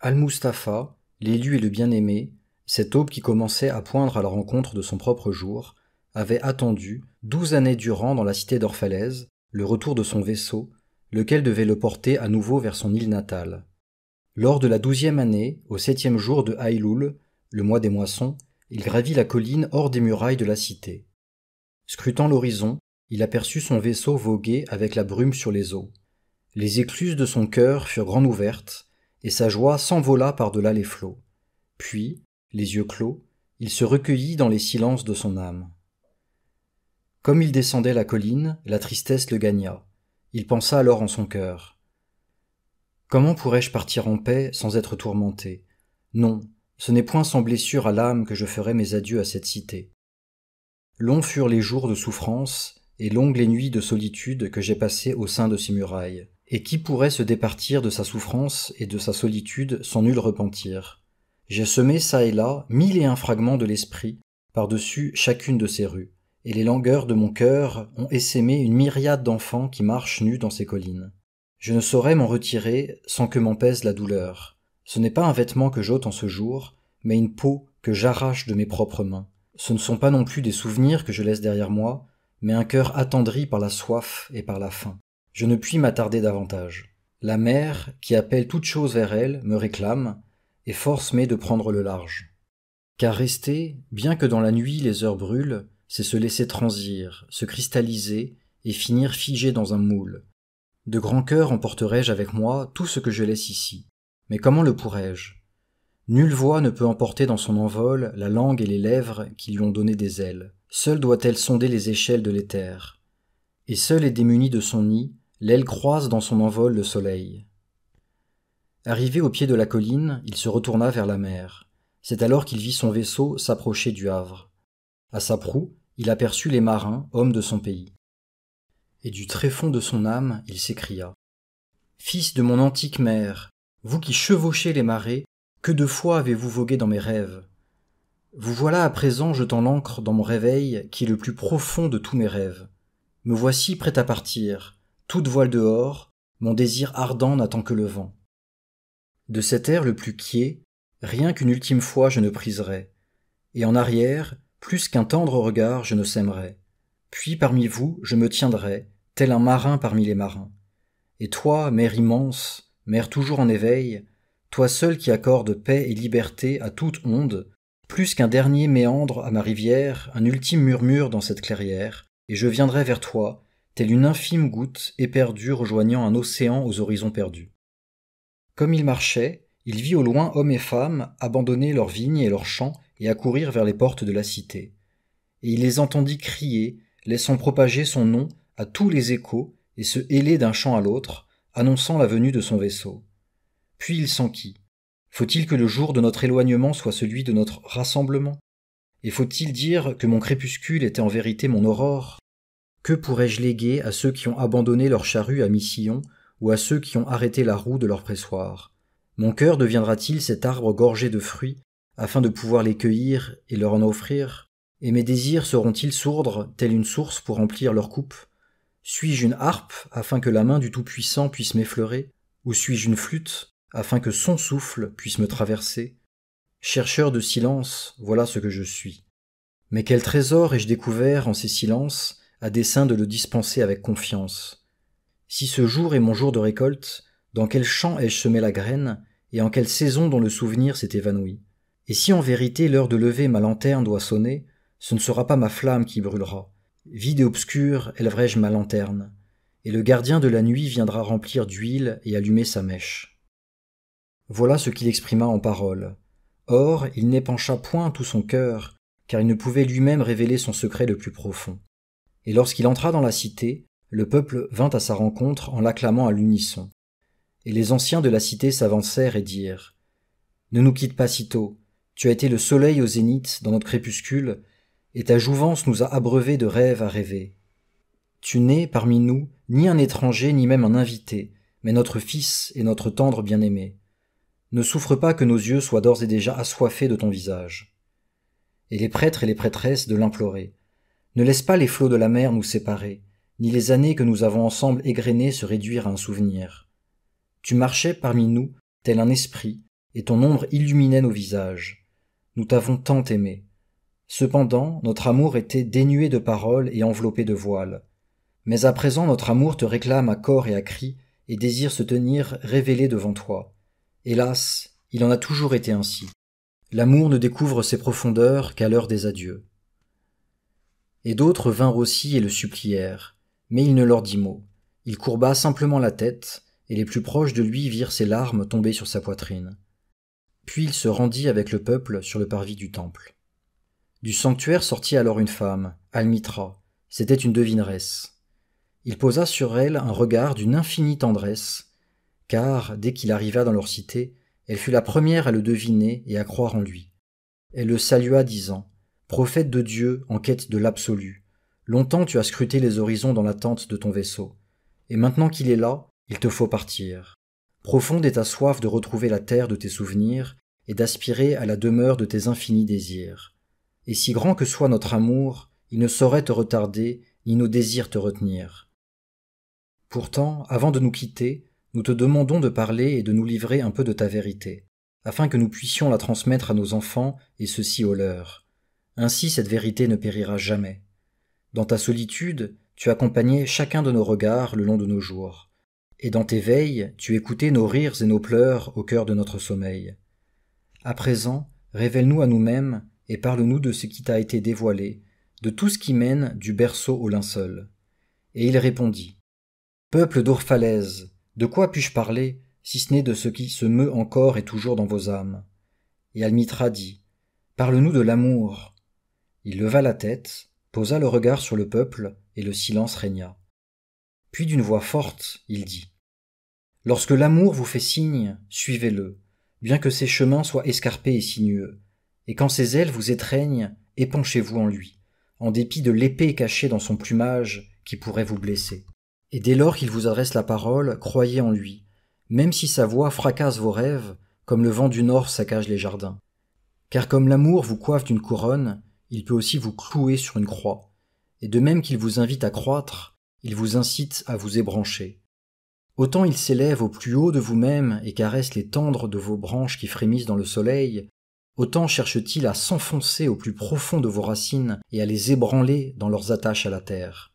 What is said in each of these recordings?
Al-Mustapha, l'élu et le bien-aimé, cette aube qui commençait à poindre à la rencontre de son propre jour, avait attendu, douze années durant dans la cité d'Orphalaise, le retour de son vaisseau, lequel devait le porter à nouveau vers son île natale. Lors de la douzième année, au septième jour de Haïloul, le mois des moissons, il gravit la colline hors des murailles de la cité. Scrutant l'horizon, il aperçut son vaisseau voguer avec la brume sur les eaux. Les écluses de son cœur furent grand ouvertes, et sa joie s'envola par-delà les flots. Puis, les yeux clos, il se recueillit dans les silences de son âme. Comme il descendait la colline, la tristesse le gagna. Il pensa alors en son cœur. Comment pourrais-je partir en paix sans être tourmenté Non, ce n'est point sans blessure à l'âme que je ferai mes adieux à cette cité. Longs furent les jours de souffrance et longues les nuits de solitude que j'ai passées au sein de ces murailles. Et qui pourrait se départir de sa souffrance et de sa solitude sans nul repentir J'ai semé ça et là mille et un fragments de l'esprit par-dessus chacune de ces rues, et les langueurs de mon cœur ont essaimé une myriade d'enfants qui marchent nus dans ces collines. Je ne saurais m'en retirer sans que m'en la douleur. Ce n'est pas un vêtement que j'ôte en ce jour, mais une peau que j'arrache de mes propres mains. Ce ne sont pas non plus des souvenirs que je laisse derrière moi, mais un cœur attendri par la soif et par la faim. Je ne puis m'attarder davantage. La mer, qui appelle toute chose vers elle, me réclame, et force m'est de prendre le large. Car rester, bien que dans la nuit les heures brûlent, c'est se laisser transir, se cristalliser, et finir figé dans un moule. De grand cœur emporterai-je avec moi tout ce que je laisse ici. Mais comment le pourrais-je Nulle voix ne peut emporter dans son envol la langue et les lèvres qui lui ont donné des ailes. Seule doit-elle sonder les échelles de l'éther. Et seule est démunie de son nid, L'aile croise dans son envol le soleil. Arrivé au pied de la colline, il se retourna vers la mer. C'est alors qu'il vit son vaisseau s'approcher du Havre. À sa proue, il aperçut les marins, hommes de son pays. Et du tréfonds de son âme, il s'écria. Fils de mon antique mère, vous qui chevauchez les marées, que de fois avez-vous vogué dans mes rêves Vous voilà à présent jetant l'ancre dans mon réveil qui est le plus profond de tous mes rêves. Me voici prêt à partir toute voile dehors, mon désir ardent n'attend que le vent. De cet air le plus quiet, rien qu'une ultime fois je ne priserai, et en arrière, plus qu'un tendre regard je ne sèmerai. Puis parmi vous je me tiendrai, tel un marin parmi les marins. Et toi, mer immense, mer toujours en éveil, toi seul qui accorde paix et liberté à toute onde, plus qu'un dernier méandre à ma rivière, un ultime murmure dans cette clairière, et je viendrai vers toi, telle une infime goutte éperdue rejoignant un océan aux horizons perdus. Comme il marchait, il vit au loin hommes et femmes abandonner leurs vignes et leurs champs et accourir vers les portes de la cité. Et il les entendit crier, laissant propager son nom à tous les échos et se héler d'un champ à l'autre, annonçant la venue de son vaisseau. Puis il s'enquit. Faut-il que le jour de notre éloignement soit celui de notre rassemblement Et faut-il dire que mon crépuscule était en vérité mon aurore que pourrais-je léguer à ceux qui ont abandonné leur charrue à Missillon ou à ceux qui ont arrêté la roue de leur pressoir Mon cœur deviendra-t-il cet arbre gorgé de fruits afin de pouvoir les cueillir et leur en offrir Et mes désirs seront-ils sourdres, telle une source pour remplir leur coupe Suis-je une harpe afin que la main du Tout-Puissant puisse m'effleurer Ou suis-je une flûte afin que son souffle puisse me traverser Chercheur de silence, voilà ce que je suis. Mais quel trésor ai-je découvert en ces silences à dessein de le dispenser avec confiance. Si ce jour est mon jour de récolte, dans quel champ ai-je semé la graine, et en quelle saison dont le souvenir s'est évanoui Et si en vérité l'heure de lever ma lanterne doit sonner, ce ne sera pas ma flamme qui brûlera. Vide et obscure, élèverai-je ma lanterne, et le gardien de la nuit viendra remplir d'huile et allumer sa mèche. Voilà ce qu'il exprima en paroles. Or, il n'épancha point tout son cœur, car il ne pouvait lui-même révéler son secret le plus profond et lorsqu'il entra dans la cité, le peuple vint à sa rencontre en l'acclamant à l'unisson. Et les anciens de la cité s'avancèrent et dirent Ne nous quitte pas si tôt, tu as été le soleil au zénith dans notre crépuscule, et ta jouvence nous a abreuvés de rêves à rêver. Tu n'es parmi nous ni un étranger ni même un invité, mais notre fils et notre tendre bien-aimé. Ne souffre pas que nos yeux soient d'ores et déjà assoiffés de ton visage. Et les prêtres et les prêtresses de l'implorer. Ne laisse pas les flots de la mer nous séparer, ni les années que nous avons ensemble égrenées se réduire à un souvenir. Tu marchais parmi nous, tel un esprit, et ton ombre illuminait nos visages. Nous t'avons tant aimé. Cependant, notre amour était dénué de paroles et enveloppé de voiles. Mais à présent notre amour te réclame à corps et à cri, et désire se tenir révélé devant toi. Hélas, il en a toujours été ainsi. L'amour ne découvre ses profondeurs qu'à l'heure des adieux. Et d'autres vinrent aussi et le supplièrent. Mais il ne leur dit mot. Il courba simplement la tête, et les plus proches de lui virent ses larmes tomber sur sa poitrine. Puis il se rendit avec le peuple sur le parvis du temple. Du sanctuaire sortit alors une femme, Almitra. C'était une devineresse. Il posa sur elle un regard d'une infinie tendresse, car, dès qu'il arriva dans leur cité, elle fut la première à le deviner et à croire en lui. Elle le salua disant Prophète de Dieu en quête de l'absolu, longtemps tu as scruté les horizons dans l'attente de ton vaisseau, et maintenant qu'il est là, il te faut partir. Profonde est ta soif de retrouver la terre de tes souvenirs et d'aspirer à la demeure de tes infinis désirs. Et si grand que soit notre amour, il ne saurait te retarder, ni nos désirs te retenir. Pourtant, avant de nous quitter, nous te demandons de parler et de nous livrer un peu de ta vérité, afin que nous puissions la transmettre à nos enfants et ceux-ci aux leurs. Ainsi cette vérité ne périra jamais. Dans ta solitude, tu accompagnais chacun de nos regards le long de nos jours. Et dans tes veilles, tu écoutais nos rires et nos pleurs au cœur de notre sommeil. À présent, révèle-nous à nous-mêmes et parle-nous de ce qui t'a été dévoilé, de tout ce qui mène du berceau au linceul. Et il répondit Peuple d'Orphalèse, de quoi puis-je parler, si ce n'est de ce qui se meut encore et toujours dans vos âmes Et Almitra dit Parle-nous de l'amour, il leva la tête, posa le regard sur le peuple, et le silence régna. Puis d'une voix forte, il dit Lorsque l'amour vous fait signe, suivez-le, bien que ses chemins soient escarpés et sinueux, et quand ses ailes vous étreignent, éponchez vous en lui, en dépit de l'épée cachée dans son plumage qui pourrait vous blesser. Et dès lors qu'il vous adresse la parole, croyez en lui, même si sa voix fracasse vos rêves, comme le vent du nord saccage les jardins. Car comme l'amour vous coiffe d'une couronne, il peut aussi vous clouer sur une croix, et de même qu'il vous invite à croître, il vous incite à vous ébrancher. Autant il s'élève au plus haut de vous-même et caresse les tendres de vos branches qui frémissent dans le soleil, autant cherche-t-il à s'enfoncer au plus profond de vos racines et à les ébranler dans leurs attaches à la terre.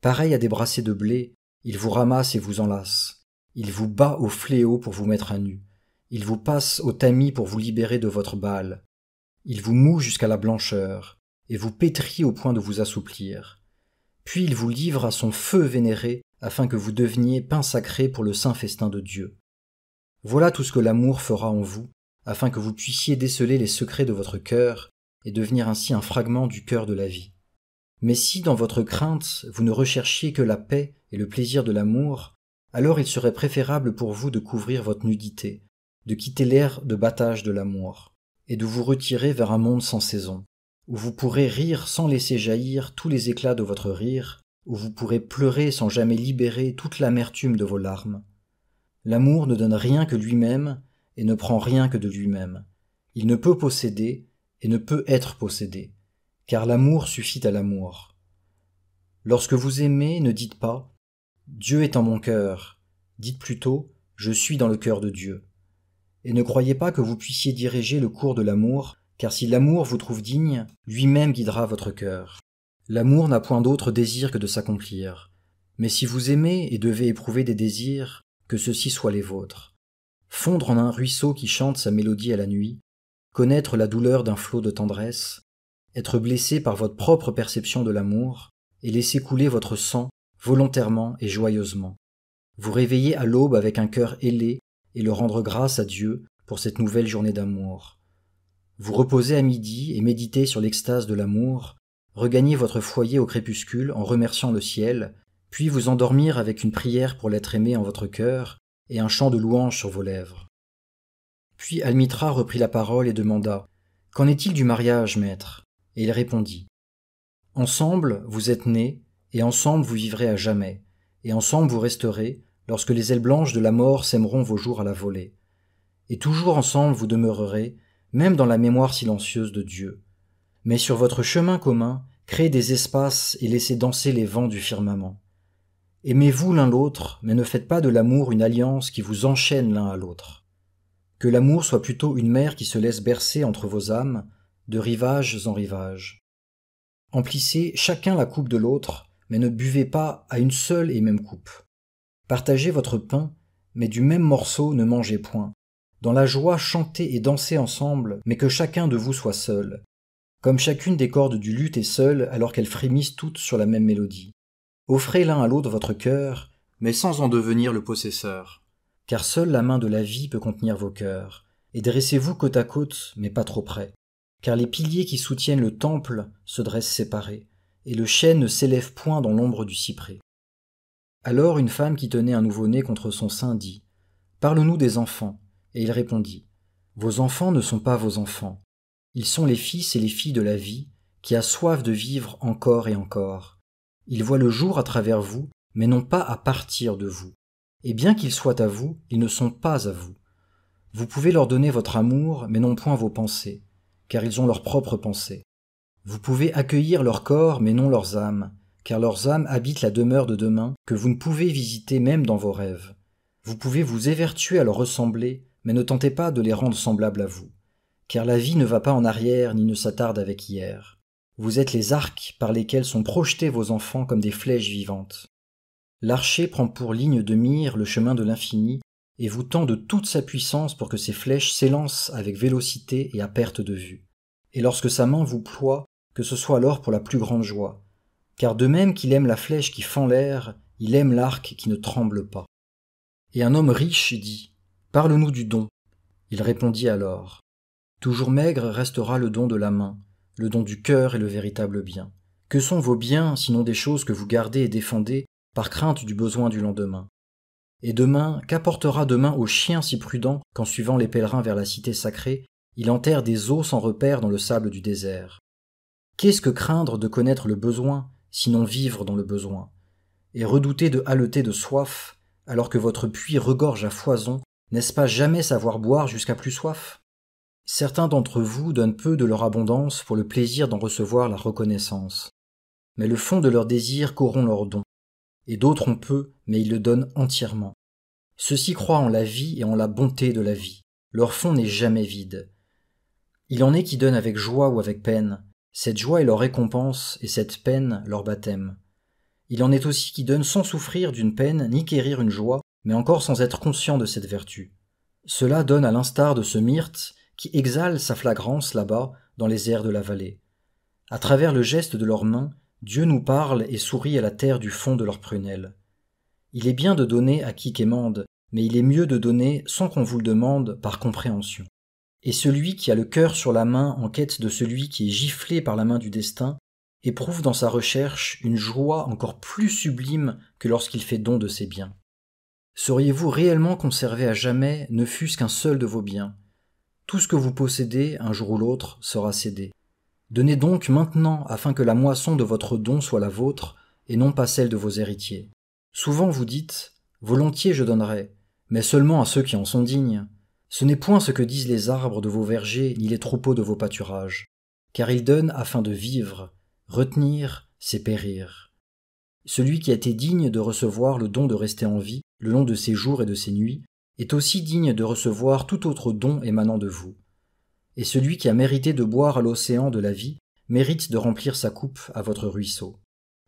Pareil à des brassées de blé, il vous ramasse et vous enlace. Il vous bat au fléau pour vous mettre à nu. Il vous passe au tamis pour vous libérer de votre balle. Il vous moue jusqu'à la blancheur, et vous pétrit au point de vous assouplir. Puis il vous livre à son feu vénéré, afin que vous deveniez pain sacré pour le saint festin de Dieu. Voilà tout ce que l'amour fera en vous, afin que vous puissiez déceler les secrets de votre cœur, et devenir ainsi un fragment du cœur de la vie. Mais si dans votre crainte vous ne recherchiez que la paix et le plaisir de l'amour, alors il serait préférable pour vous de couvrir votre nudité, de quitter l'air de battage de l'amour et de vous retirer vers un monde sans saison, où vous pourrez rire sans laisser jaillir tous les éclats de votre rire, où vous pourrez pleurer sans jamais libérer toute l'amertume de vos larmes. L'amour ne donne rien que lui-même et ne prend rien que de lui-même. Il ne peut posséder et ne peut être possédé, car l'amour suffit à l'amour. Lorsque vous aimez, ne dites pas Dieu est en mon cœur, dites plutôt Je suis dans le cœur de Dieu et ne croyez pas que vous puissiez diriger le cours de l'amour, car si l'amour vous trouve digne, lui-même guidera votre cœur. L'amour n'a point d'autre désir que de s'accomplir. Mais si vous aimez et devez éprouver des désirs, que ceux-ci soient les vôtres. Fondre en un ruisseau qui chante sa mélodie à la nuit, connaître la douleur d'un flot de tendresse, être blessé par votre propre perception de l'amour, et laisser couler votre sang volontairement et joyeusement. Vous réveillez à l'aube avec un cœur ailé et le rendre grâce à Dieu pour cette nouvelle journée d'amour. Vous reposez à midi et méditez sur l'extase de l'amour, regagnez votre foyer au crépuscule en remerciant le ciel, puis vous endormir avec une prière pour l'être aimé en votre cœur et un chant de louange sur vos lèvres. Puis Almitra reprit la parole et demanda Qu'en est-il du mariage, maître Et il répondit Ensemble, vous êtes nés, et ensemble vous vivrez à jamais, et ensemble vous resterez, lorsque les ailes blanches de la mort s'aimeront vos jours à la volée. Et toujours ensemble vous demeurerez, même dans la mémoire silencieuse de Dieu. Mais sur votre chemin commun, créez des espaces et laissez danser les vents du firmament. Aimez-vous l'un l'autre, mais ne faites pas de l'amour une alliance qui vous enchaîne l'un à l'autre. Que l'amour soit plutôt une mer qui se laisse bercer entre vos âmes, de rivages en rivages. Emplissez chacun la coupe de l'autre, mais ne buvez pas à une seule et même coupe. Partagez votre pain, mais du même morceau ne mangez point. Dans la joie, chantez et dansez ensemble, mais que chacun de vous soit seul. Comme chacune des cordes du luth est seule alors qu'elles frémissent toutes sur la même mélodie. Offrez l'un à l'autre votre cœur, mais sans en devenir le possesseur. Car seule la main de la vie peut contenir vos cœurs, et dressez-vous côte à côte, mais pas trop près. Car les piliers qui soutiennent le temple se dressent séparés, et le chêne ne s'élève point dans l'ombre du cyprès. Alors une femme qui tenait un nouveau-né contre son sein dit Parle-nous des enfants. Et il répondit Vos enfants ne sont pas vos enfants. Ils sont les fils et les filles de la vie, qui a soif de vivre encore et encore. Ils voient le jour à travers vous, mais non pas à partir de vous. Et bien qu'ils soient à vous, ils ne sont pas à vous. Vous pouvez leur donner votre amour, mais non point vos pensées, car ils ont leurs propres pensées. Vous pouvez accueillir leur corps, mais non leurs âmes, car leurs âmes habitent la demeure de demain que vous ne pouvez visiter même dans vos rêves. Vous pouvez vous évertuer à leur ressembler, mais ne tentez pas de les rendre semblables à vous, car la vie ne va pas en arrière ni ne s'attarde avec hier. Vous êtes les arcs par lesquels sont projetés vos enfants comme des flèches vivantes. L'archer prend pour ligne de mire le chemin de l'infini et vous tend de toute sa puissance pour que ses flèches s'élancent avec vélocité et à perte de vue. Et lorsque sa main vous ploie, que ce soit alors pour la plus grande joie, car de même qu'il aime la flèche qui fend l'air, il aime l'arc qui ne tremble pas. Et un homme riche dit Parle-nous du don. Il répondit alors Toujours maigre restera le don de la main, le don du cœur est le véritable bien. Que sont vos biens sinon des choses que vous gardez et défendez par crainte du besoin du lendemain Et demain, qu'apportera demain au chien si prudent qu'en suivant les pèlerins vers la cité sacrée, il enterre des os sans repère dans le sable du désert Qu'est-ce que craindre de connaître le besoin sinon vivre dans le besoin, et redouter de haleter de soif, alors que votre puits regorge à foison, n'est-ce pas jamais savoir boire jusqu'à plus soif Certains d'entre vous donnent peu de leur abondance pour le plaisir d'en recevoir la reconnaissance, mais le fond de leur désir corrompt leur don, et d'autres ont peu, mais ils le donnent entièrement. Ceux-ci croient en la vie et en la bonté de la vie. Leur fond n'est jamais vide. Il en est qui donnent avec joie ou avec peine, cette joie est leur récompense et cette peine leur baptême. Il en est aussi qui donne sans souffrir d'une peine ni quérir une joie, mais encore sans être conscient de cette vertu. Cela donne à l'instar de ce myrte qui exhale sa flagrance là-bas dans les airs de la vallée. À travers le geste de leurs mains, Dieu nous parle et sourit à la terre du fond de leurs prunelles. Il est bien de donner à qui quémande, mais il est mieux de donner sans qu'on vous le demande par compréhension et celui qui a le cœur sur la main en quête de celui qui est giflé par la main du destin éprouve dans sa recherche une joie encore plus sublime que lorsqu'il fait don de ses biens. Sauriez-vous réellement conservé à jamais ne fût-ce qu'un seul de vos biens Tout ce que vous possédez, un jour ou l'autre, sera cédé. Donnez donc maintenant afin que la moisson de votre don soit la vôtre et non pas celle de vos héritiers. Souvent vous dites Volontiers je donnerai, mais seulement à ceux qui en sont dignes. Ce n'est point ce que disent les arbres de vos vergers, ni les troupeaux de vos pâturages, car ils donnent afin de vivre, retenir, c'est périr. Celui qui a été digne de recevoir le don de rester en vie, le long de ses jours et de ses nuits, est aussi digne de recevoir tout autre don émanant de vous. Et celui qui a mérité de boire à l'océan de la vie, mérite de remplir sa coupe à votre ruisseau.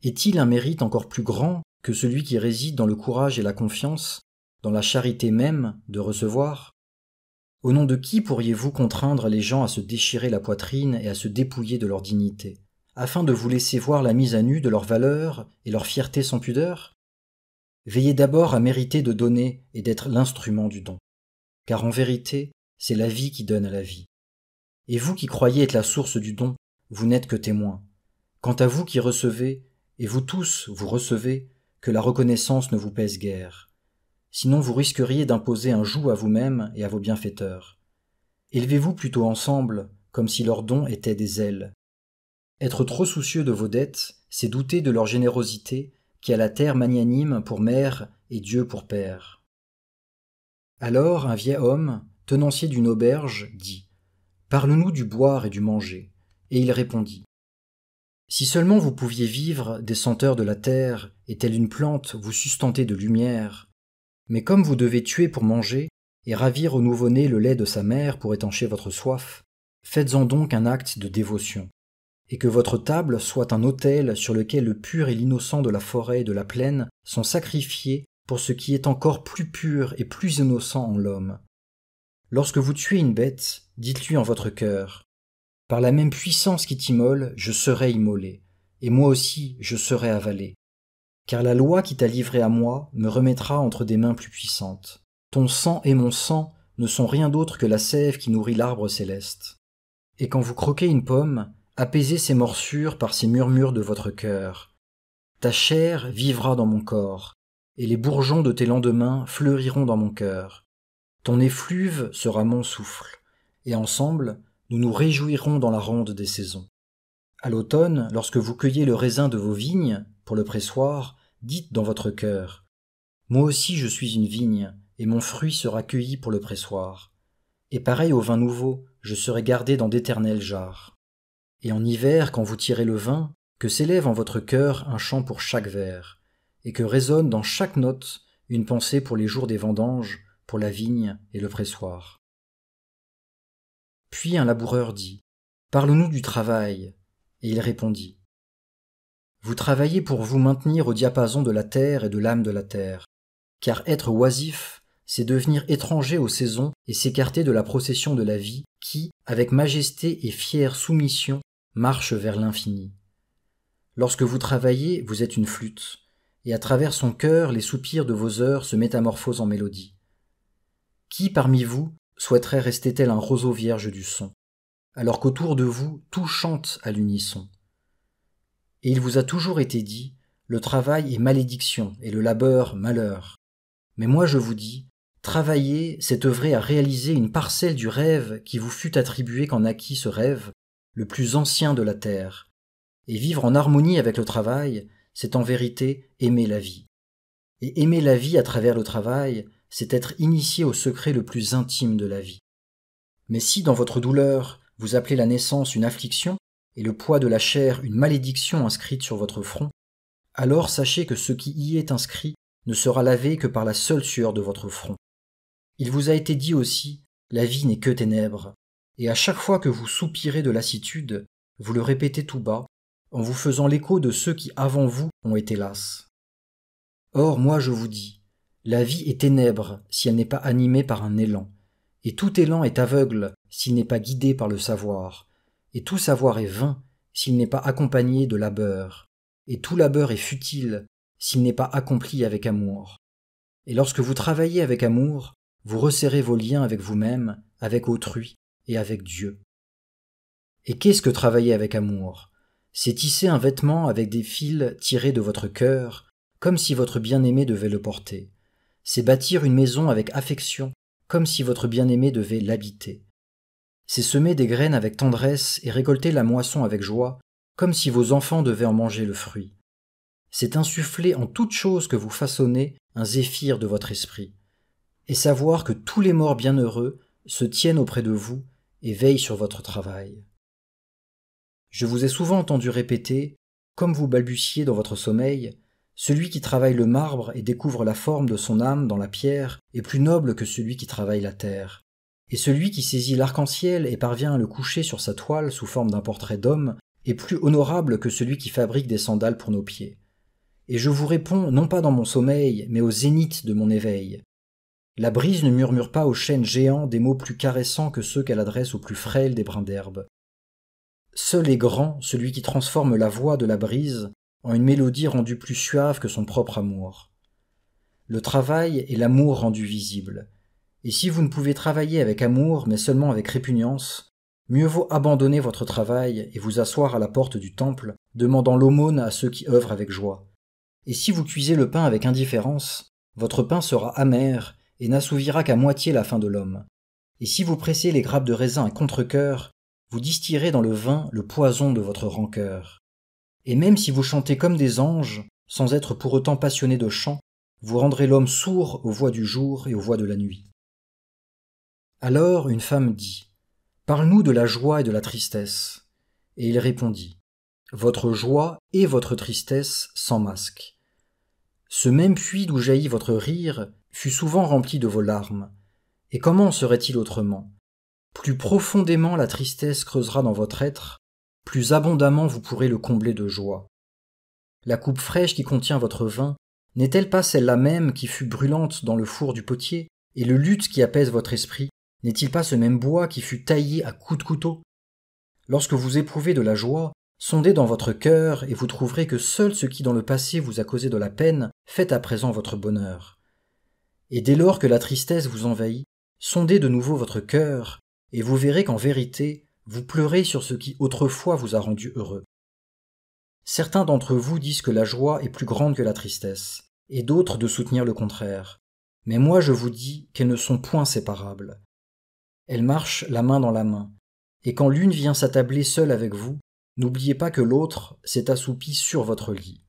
Est-il un mérite encore plus grand que celui qui réside dans le courage et la confiance, dans la charité même de recevoir au nom de qui pourriez-vous contraindre les gens à se déchirer la poitrine et à se dépouiller de leur dignité, afin de vous laisser voir la mise à nu de leur valeur et leur fierté sans pudeur Veillez d'abord à mériter de donner et d'être l'instrument du don, car en vérité, c'est la vie qui donne à la vie. Et vous qui croyez être la source du don, vous n'êtes que témoin. Quant à vous qui recevez, et vous tous, vous recevez, que la reconnaissance ne vous pèse guère sinon vous risqueriez d'imposer un joug à vous-même et à vos bienfaiteurs. Élevez-vous plutôt ensemble, comme si leurs dons étaient des ailes. Être trop soucieux de vos dettes, c'est douter de leur générosité qui a la terre magnanime pour mère et Dieu pour père. Alors un vieil homme, tenancier d'une auberge, dit Parle-nous du boire et du manger. Et il répondit Si seulement vous pouviez vivre des senteurs de la terre, et telle une plante vous sustenter de lumière, mais comme vous devez tuer pour manger, et ravir au nouveau-né le lait de sa mère pour étancher votre soif, faites-en donc un acte de dévotion, et que votre table soit un autel sur lequel le pur et l'innocent de la forêt et de la plaine sont sacrifiés pour ce qui est encore plus pur et plus innocent en l'homme. Lorsque vous tuez une bête, dites-lui en votre cœur Par la même puissance qui t'immole, je serai immolé, et moi aussi je serai avalé car la loi qui t'a livrée à moi me remettra entre des mains plus puissantes. Ton sang et mon sang ne sont rien d'autre que la sève qui nourrit l'arbre céleste. Et quand vous croquez une pomme, apaisez ses morsures par ces murmures de votre cœur. Ta chair vivra dans mon corps, et les bourgeons de tes lendemains fleuriront dans mon cœur. Ton effluve sera mon souffle, et ensemble, nous nous réjouirons dans la ronde des saisons. À l'automne, lorsque vous cueillez le raisin de vos vignes, pour le pressoir, dites dans votre cœur Moi aussi je suis une vigne, et mon fruit sera cueilli pour le pressoir. Et pareil au vin nouveau, je serai gardé dans d'éternels jars. Et en hiver, quand vous tirez le vin, que s'élève en votre cœur un chant pour chaque vers, et que résonne dans chaque note une pensée pour les jours des vendanges, pour la vigne et le pressoir. Puis un laboureur dit Parle-nous du travail. Et il répondit vous travaillez pour vous maintenir au diapason de la terre et de l'âme de la terre. Car être oisif, c'est devenir étranger aux saisons et s'écarter de la procession de la vie qui, avec majesté et fière soumission, marche vers l'infini. Lorsque vous travaillez, vous êtes une flûte, et à travers son cœur, les soupirs de vos heures se métamorphosent en mélodie. Qui parmi vous souhaiterait rester tel un roseau vierge du son, alors qu'autour de vous tout chante à l'unisson et il vous a toujours été dit, le travail est malédiction et le labeur malheur. Mais moi je vous dis, travailler, c'est œuvrer à réaliser une parcelle du rêve qui vous fut attribué quand naquit ce rêve, le plus ancien de la terre. Et vivre en harmonie avec le travail, c'est en vérité aimer la vie. Et aimer la vie à travers le travail, c'est être initié au secret le plus intime de la vie. Mais si dans votre douleur, vous appelez la naissance une affliction, et le poids de la chair une malédiction inscrite sur votre front, alors sachez que ce qui y est inscrit ne sera lavé que par la seule sueur de votre front. Il vous a été dit aussi, la vie n'est que ténèbres, et à chaque fois que vous soupirez de lassitude, vous le répétez tout bas, en vous faisant l'écho de ceux qui avant vous ont été las. Or moi je vous dis, la vie est ténèbre si elle n'est pas animée par un élan, et tout élan est aveugle s'il n'est pas guidé par le savoir et tout savoir est vain s'il n'est pas accompagné de labeur, et tout labeur est futile s'il n'est pas accompli avec amour. Et lorsque vous travaillez avec amour, vous resserrez vos liens avec vous-même, avec autrui et avec Dieu. Et qu'est-ce que travailler avec amour C'est tisser un vêtement avec des fils tirés de votre cœur, comme si votre bien-aimé devait le porter. C'est bâtir une maison avec affection, comme si votre bien-aimé devait l'habiter c'est semer des graines avec tendresse et récolter la moisson avec joie, comme si vos enfants devaient en manger le fruit. C'est insuffler en toute chose que vous façonnez un zéphyr de votre esprit, et savoir que tous les morts bienheureux se tiennent auprès de vous et veillent sur votre travail. Je vous ai souvent entendu répéter, comme vous balbutiez dans votre sommeil, celui qui travaille le marbre et découvre la forme de son âme dans la pierre est plus noble que celui qui travaille la terre et celui qui saisit l'arc-en-ciel et parvient à le coucher sur sa toile sous forme d'un portrait d'homme est plus honorable que celui qui fabrique des sandales pour nos pieds. Et je vous réponds non pas dans mon sommeil, mais au zénith de mon éveil. La brise ne murmure pas aux chênes géants des mots plus caressants que ceux qu'elle adresse aux plus frêles des brins d'herbe. Seul est grand celui qui transforme la voix de la brise en une mélodie rendue plus suave que son propre amour. Le travail est l'amour rendu visible et si vous ne pouvez travailler avec amour mais seulement avec répugnance, mieux vaut abandonner votre travail et vous asseoir à la porte du temple, demandant l'aumône à ceux qui œuvrent avec joie. Et si vous cuisez le pain avec indifférence, votre pain sera amer et n'assouvira qu'à moitié la faim de l'homme. Et si vous pressez les grappes de raisin à contre coeur vous distillerez dans le vin le poison de votre rancœur. Et même si vous chantez comme des anges, sans être pour autant passionné de chant, vous rendrez l'homme sourd aux voix du jour et aux voix de la nuit. Alors une femme dit Parle-nous de la joie et de la tristesse. Et il répondit Votre joie et votre tristesse sans masque. Ce même puits d'où jaillit votre rire fut souvent rempli de vos larmes. Et comment serait-il autrement Plus profondément la tristesse creusera dans votre être, plus abondamment vous pourrez le combler de joie. La coupe fraîche qui contient votre vin n'est-elle pas celle-là même qui fut brûlante dans le four du potier et le luth qui apaise votre esprit n'est-il pas ce même bois qui fut taillé à coups de couteau Lorsque vous éprouvez de la joie, sondez dans votre cœur et vous trouverez que seul ce qui dans le passé vous a causé de la peine fait à présent votre bonheur. Et dès lors que la tristesse vous envahit, sondez de nouveau votre cœur et vous verrez qu'en vérité, vous pleurez sur ce qui autrefois vous a rendu heureux. Certains d'entre vous disent que la joie est plus grande que la tristesse, et d'autres de soutenir le contraire. Mais moi je vous dis qu'elles ne sont point séparables. Elles marchent la main dans la main. Et quand l'une vient s'attabler seule avec vous, n'oubliez pas que l'autre s'est assoupie sur votre lit.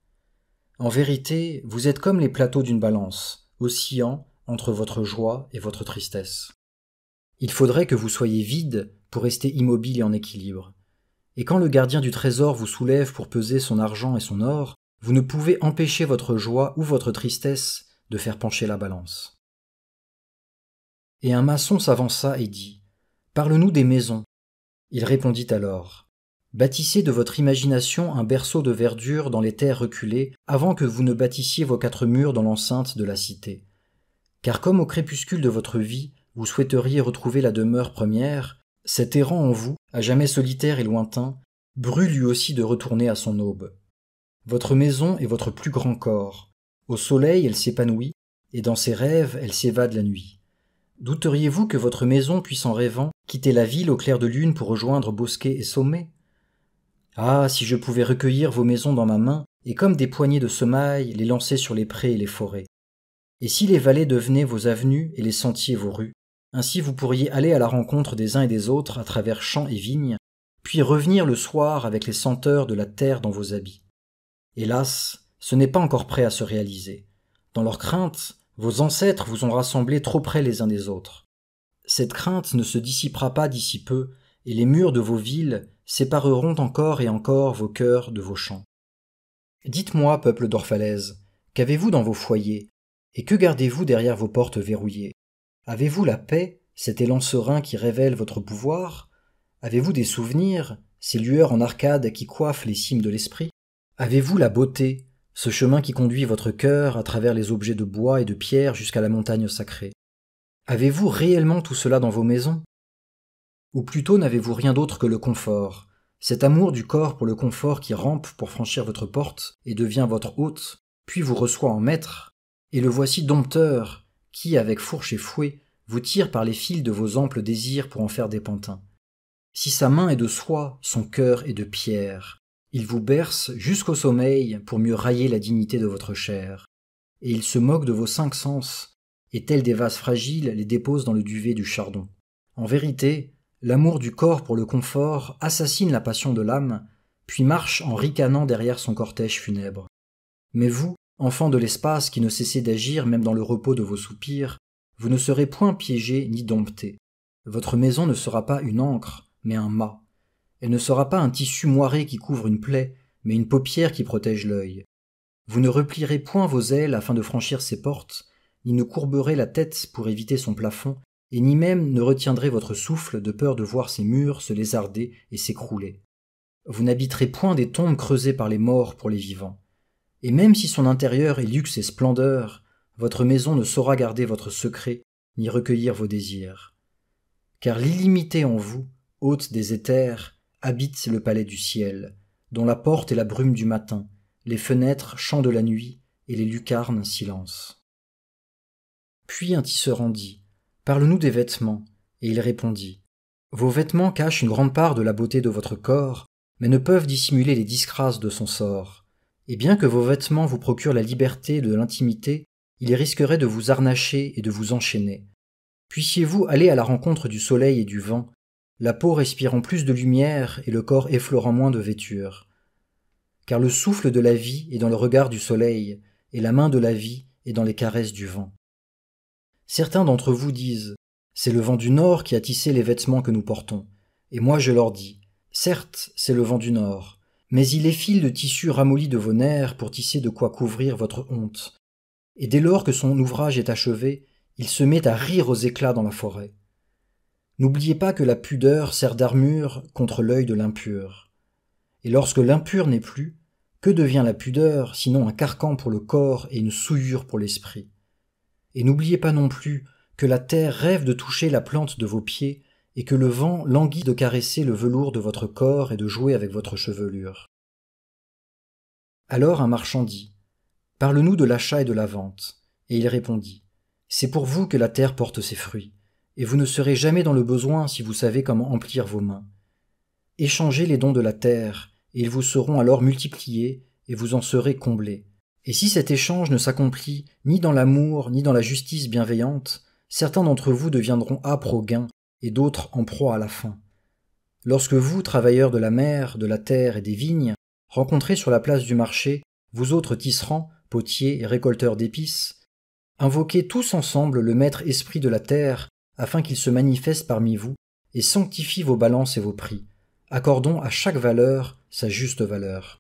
En vérité, vous êtes comme les plateaux d'une balance, oscillant entre votre joie et votre tristesse. Il faudrait que vous soyez vide pour rester immobile et en équilibre. Et quand le gardien du trésor vous soulève pour peser son argent et son or, vous ne pouvez empêcher votre joie ou votre tristesse de faire pencher la balance. Et un maçon s'avança et dit Parle-nous des maisons. Il répondit alors Bâtissez de votre imagination un berceau de verdure dans les terres reculées avant que vous ne bâtissiez vos quatre murs dans l'enceinte de la cité. Car comme au crépuscule de votre vie, vous souhaiteriez retrouver la demeure première, cet errant en vous, à jamais solitaire et lointain, brûle lui aussi de retourner à son aube. Votre maison est votre plus grand corps. Au soleil, elle s'épanouit, et dans ses rêves, elle s'évade la nuit. Douteriez-vous que votre maison puisse en rêvant quitter la ville au clair de lune pour rejoindre bosquets et sommets Ah, si je pouvais recueillir vos maisons dans ma main et comme des poignées de semailles les lancer sur les prés et les forêts. Et si les vallées devenaient vos avenues et les sentiers vos rues Ainsi vous pourriez aller à la rencontre des uns et des autres à travers champs et vignes, puis revenir le soir avec les senteurs de la terre dans vos habits. Hélas, ce n'est pas encore prêt à se réaliser. Dans leur crainte, vos ancêtres vous ont rassemblés trop près les uns des autres. Cette crainte ne se dissipera pas d'ici peu, et les murs de vos villes sépareront encore et encore vos cœurs de vos champs. Dites-moi, peuple d'Orphalaise, qu'avez-vous dans vos foyers, et que gardez-vous derrière vos portes verrouillées Avez-vous la paix, cet élan serein qui révèle votre pouvoir Avez-vous des souvenirs, ces lueurs en arcade qui coiffent les cimes de l'esprit Avez-vous la beauté, ce chemin qui conduit votre cœur à travers les objets de bois et de pierre jusqu'à la montagne sacrée. Avez-vous réellement tout cela dans vos maisons Ou plutôt n'avez-vous rien d'autre que le confort, cet amour du corps pour le confort qui rampe pour franchir votre porte et devient votre hôte, puis vous reçoit en maître, et le voici dompteur, qui, avec fourche et fouet, vous tire par les fils de vos amples désirs pour en faire des pantins. Si sa main est de soie, son cœur est de pierre, il vous berce jusqu'au sommeil pour mieux railler la dignité de votre chair. Et il se moque de vos cinq sens, et tels des vases fragiles les dépose dans le duvet du chardon. En vérité, l'amour du corps pour le confort assassine la passion de l'âme, puis marche en ricanant derrière son cortège funèbre. Mais vous, enfants de l'espace qui ne cessez d'agir même dans le repos de vos soupirs, vous ne serez point piégés ni domptés. Votre maison ne sera pas une ancre, mais un mât elle ne sera pas un tissu moiré qui couvre une plaie, mais une paupière qui protège l'œil. Vous ne replierez point vos ailes afin de franchir ses portes, ni ne courberez la tête pour éviter son plafond, et ni même ne retiendrez votre souffle de peur de voir ses murs se lézarder et s'écrouler. Vous n'habiterez point des tombes creusées par les morts pour les vivants. Et même si son intérieur est luxe et splendeur, votre maison ne saura garder votre secret, ni recueillir vos désirs. Car l'illimité en vous, hôte des éthers, habite le palais du ciel, dont la porte est la brume du matin, les fenêtres chants de la nuit et les lucarnes silence. Puis un tisseur dit, Parle-nous des vêtements. Et il répondit Vos vêtements cachent une grande part de la beauté de votre corps, mais ne peuvent dissimuler les disgrâces de son sort. Et bien que vos vêtements vous procurent la liberté de l'intimité, il risquerait de vous harnacher et de vous enchaîner. Puissiez-vous aller à la rencontre du soleil et du vent, la peau respirant plus de lumière et le corps effleurant moins de vêtures. Car le souffle de la vie est dans le regard du soleil, et la main de la vie est dans les caresses du vent. Certains d'entre vous disent C'est le vent du nord qui a tissé les vêtements que nous portons. Et moi je leur dis Certes, c'est le vent du nord, mais il effile le tissu ramolli de vos nerfs pour tisser de quoi couvrir votre honte. Et dès lors que son ouvrage est achevé, il se met à rire aux éclats dans la forêt. N'oubliez pas que la pudeur sert d'armure contre l'œil de l'impur. Et lorsque l'impur n'est plus, que devient la pudeur sinon un carcan pour le corps et une souillure pour l'esprit Et n'oubliez pas non plus que la terre rêve de toucher la plante de vos pieds et que le vent languit de caresser le velours de votre corps et de jouer avec votre chevelure. Alors un marchand dit Parle-nous de l'achat et de la vente. Et il répondit C'est pour vous que la terre porte ses fruits et vous ne serez jamais dans le besoin si vous savez comment emplir vos mains. Échangez les dons de la terre, et ils vous seront alors multipliés, et vous en serez comblés. Et si cet échange ne s'accomplit ni dans l'amour, ni dans la justice bienveillante, certains d'entre vous deviendront âpres au gain, et d'autres en proie à la faim. Lorsque vous, travailleurs de la mer, de la terre et des vignes, rencontrez sur la place du marché, vous autres tisserands, potiers et récolteurs d'épices, invoquez tous ensemble le maître esprit de la terre afin qu'il se manifeste parmi vous, et sanctifie vos balances et vos prix. Accordons à chaque valeur sa juste valeur.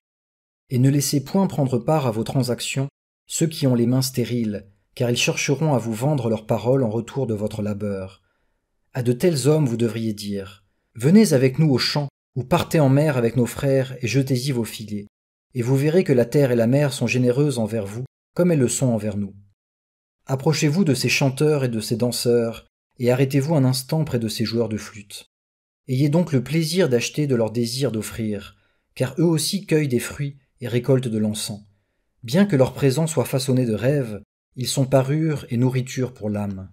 Et ne laissez point prendre part à vos transactions ceux qui ont les mains stériles, car ils chercheront à vous vendre leurs paroles en retour de votre labeur. À de tels hommes vous devriez dire Venez avec nous aux champs, ou partez en mer avec nos frères, et jetez-y vos filets. Et vous verrez que la terre et la mer sont généreuses envers vous, comme elles le sont envers nous. Approchez-vous de ces chanteurs et de ces danseurs, et arrêtez-vous un instant près de ces joueurs de flûte. Ayez donc le plaisir d'acheter de leur désir d'offrir, car eux aussi cueillent des fruits et récoltent de l'encens. Bien que leur présent soit façonné de rêves, ils sont parure et nourriture pour l'âme.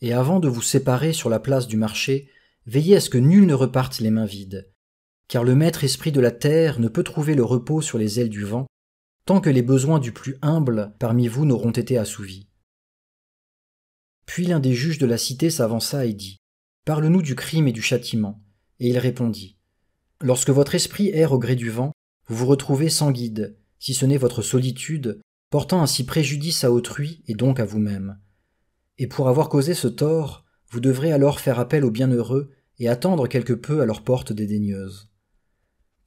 Et avant de vous séparer sur la place du marché, veillez à ce que nul ne reparte les mains vides, car le maître esprit de la terre ne peut trouver le repos sur les ailes du vent tant que les besoins du plus humble parmi vous n'auront été assouvis. Puis l'un des juges de la cité s'avança et dit Parle-nous du crime et du châtiment. Et il répondit Lorsque votre esprit erre au gré du vent, vous vous retrouvez sans guide, si ce n'est votre solitude, portant ainsi préjudice à autrui et donc à vous-même. Et pour avoir causé ce tort, vous devrez alors faire appel aux bienheureux et attendre quelque peu à leur porte dédaigneuse.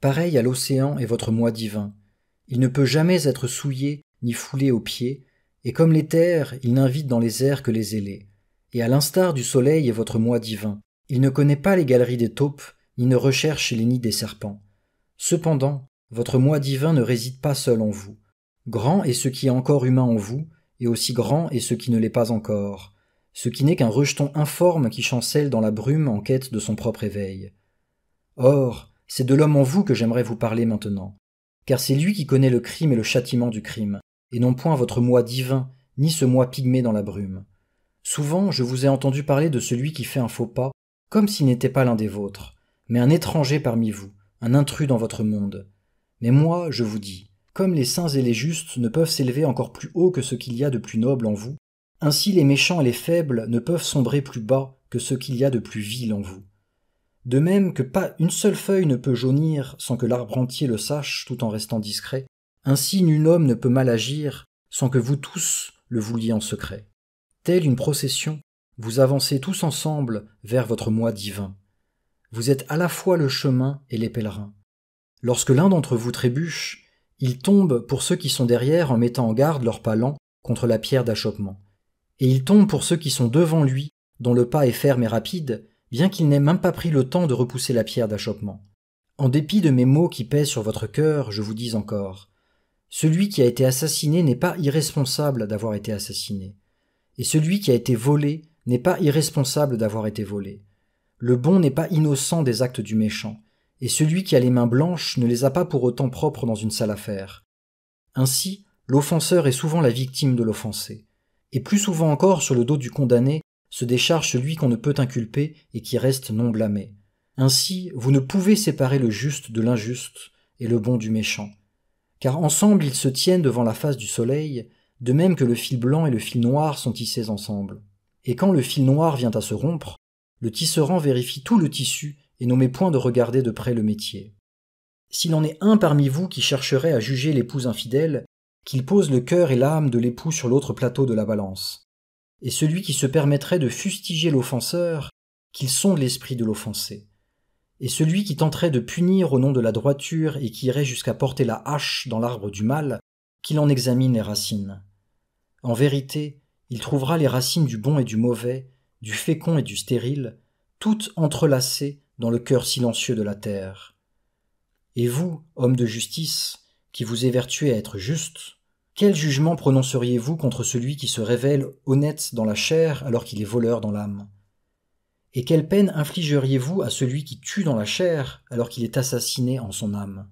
Pareil à l'océan est votre moi divin. Il ne peut jamais être souillé ni foulé aux pieds, et comme les terres, il n'invite dans les airs que les ailés. Et à l'instar du soleil est votre moi divin, il ne connaît pas les galeries des taupes, ni ne recherche les nids des serpents. Cependant, votre moi divin ne réside pas seul en vous. Grand est ce qui est encore humain en vous, et aussi grand est ce qui ne l'est pas encore, ce qui n'est qu'un rejeton informe qui chancelle dans la brume en quête de son propre éveil. Or, c'est de l'homme en vous que j'aimerais vous parler maintenant, car c'est lui qui connaît le crime et le châtiment du crime, et non point votre moi divin, ni ce moi pigmé dans la brume. Souvent, je vous ai entendu parler de celui qui fait un faux pas, comme s'il n'était pas l'un des vôtres, mais un étranger parmi vous, un intrus dans votre monde. Mais moi, je vous dis, comme les saints et les justes ne peuvent s'élever encore plus haut que ce qu'il y a de plus noble en vous, ainsi les méchants et les faibles ne peuvent sombrer plus bas que ce qu'il y a de plus vil en vous. De même que pas une seule feuille ne peut jaunir sans que l'arbre entier le sache tout en restant discret, ainsi nul homme ne peut mal agir sans que vous tous le vouliez en secret. Telle une procession, vous avancez tous ensemble vers votre moi divin. Vous êtes à la fois le chemin et les pèlerins. Lorsque l'un d'entre vous trébuche, il tombe pour ceux qui sont derrière en mettant en garde leurs lents contre la pierre d'achoppement. Et il tombe pour ceux qui sont devant lui, dont le pas est ferme et rapide, bien qu'il n'ait même pas pris le temps de repousser la pierre d'achoppement. En dépit de mes mots qui pèsent sur votre cœur, je vous dis encore, celui qui a été assassiné n'est pas irresponsable d'avoir été assassiné. Et celui qui a été volé n'est pas irresponsable d'avoir été volé. Le bon n'est pas innocent des actes du méchant, et celui qui a les mains blanches ne les a pas pour autant propres dans une sale affaire. Ainsi, l'offenseur est souvent la victime de l'offensé. Et plus souvent encore, sur le dos du condamné, se décharge celui qu'on ne peut inculper et qui reste non blâmé. Ainsi, vous ne pouvez séparer le juste de l'injuste et le bon du méchant car ensemble ils se tiennent devant la face du soleil, de même que le fil blanc et le fil noir sont tissés ensemble. Et quand le fil noir vient à se rompre, le tisserand vérifie tout le tissu et n'omet point de regarder de près le métier. S'il en est un parmi vous qui chercherait à juger l'épouse infidèle, qu'il pose le cœur et l'âme de l'époux sur l'autre plateau de la balance. Et celui qui se permettrait de fustiger l'offenseur, qu'il sonde l'esprit de l'offensé et celui qui tenterait de punir au nom de la droiture et qui irait jusqu'à porter la hache dans l'arbre du mal, qu'il en examine les racines. En vérité, il trouvera les racines du bon et du mauvais, du fécond et du stérile, toutes entrelacées dans le cœur silencieux de la terre. Et vous, homme de justice, qui vous évertuez à être juste, quel jugement prononceriez-vous contre celui qui se révèle honnête dans la chair alors qu'il est voleur dans l'âme et quelle peine infligeriez-vous à celui qui tue dans la chair alors qu'il est assassiné en son âme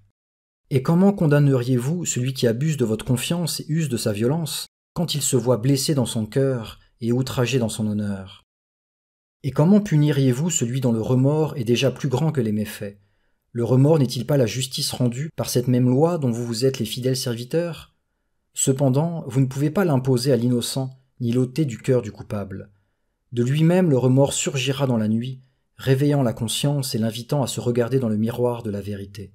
Et comment condamneriez-vous celui qui abuse de votre confiance et use de sa violence quand il se voit blessé dans son cœur et outragé dans son honneur Et comment puniriez-vous celui dont le remords est déjà plus grand que les méfaits Le remords n'est-il pas la justice rendue par cette même loi dont vous vous êtes les fidèles serviteurs Cependant, vous ne pouvez pas l'imposer à l'innocent ni l'ôter du cœur du coupable. De lui-même, le remords surgira dans la nuit, réveillant la conscience et l'invitant à se regarder dans le miroir de la vérité.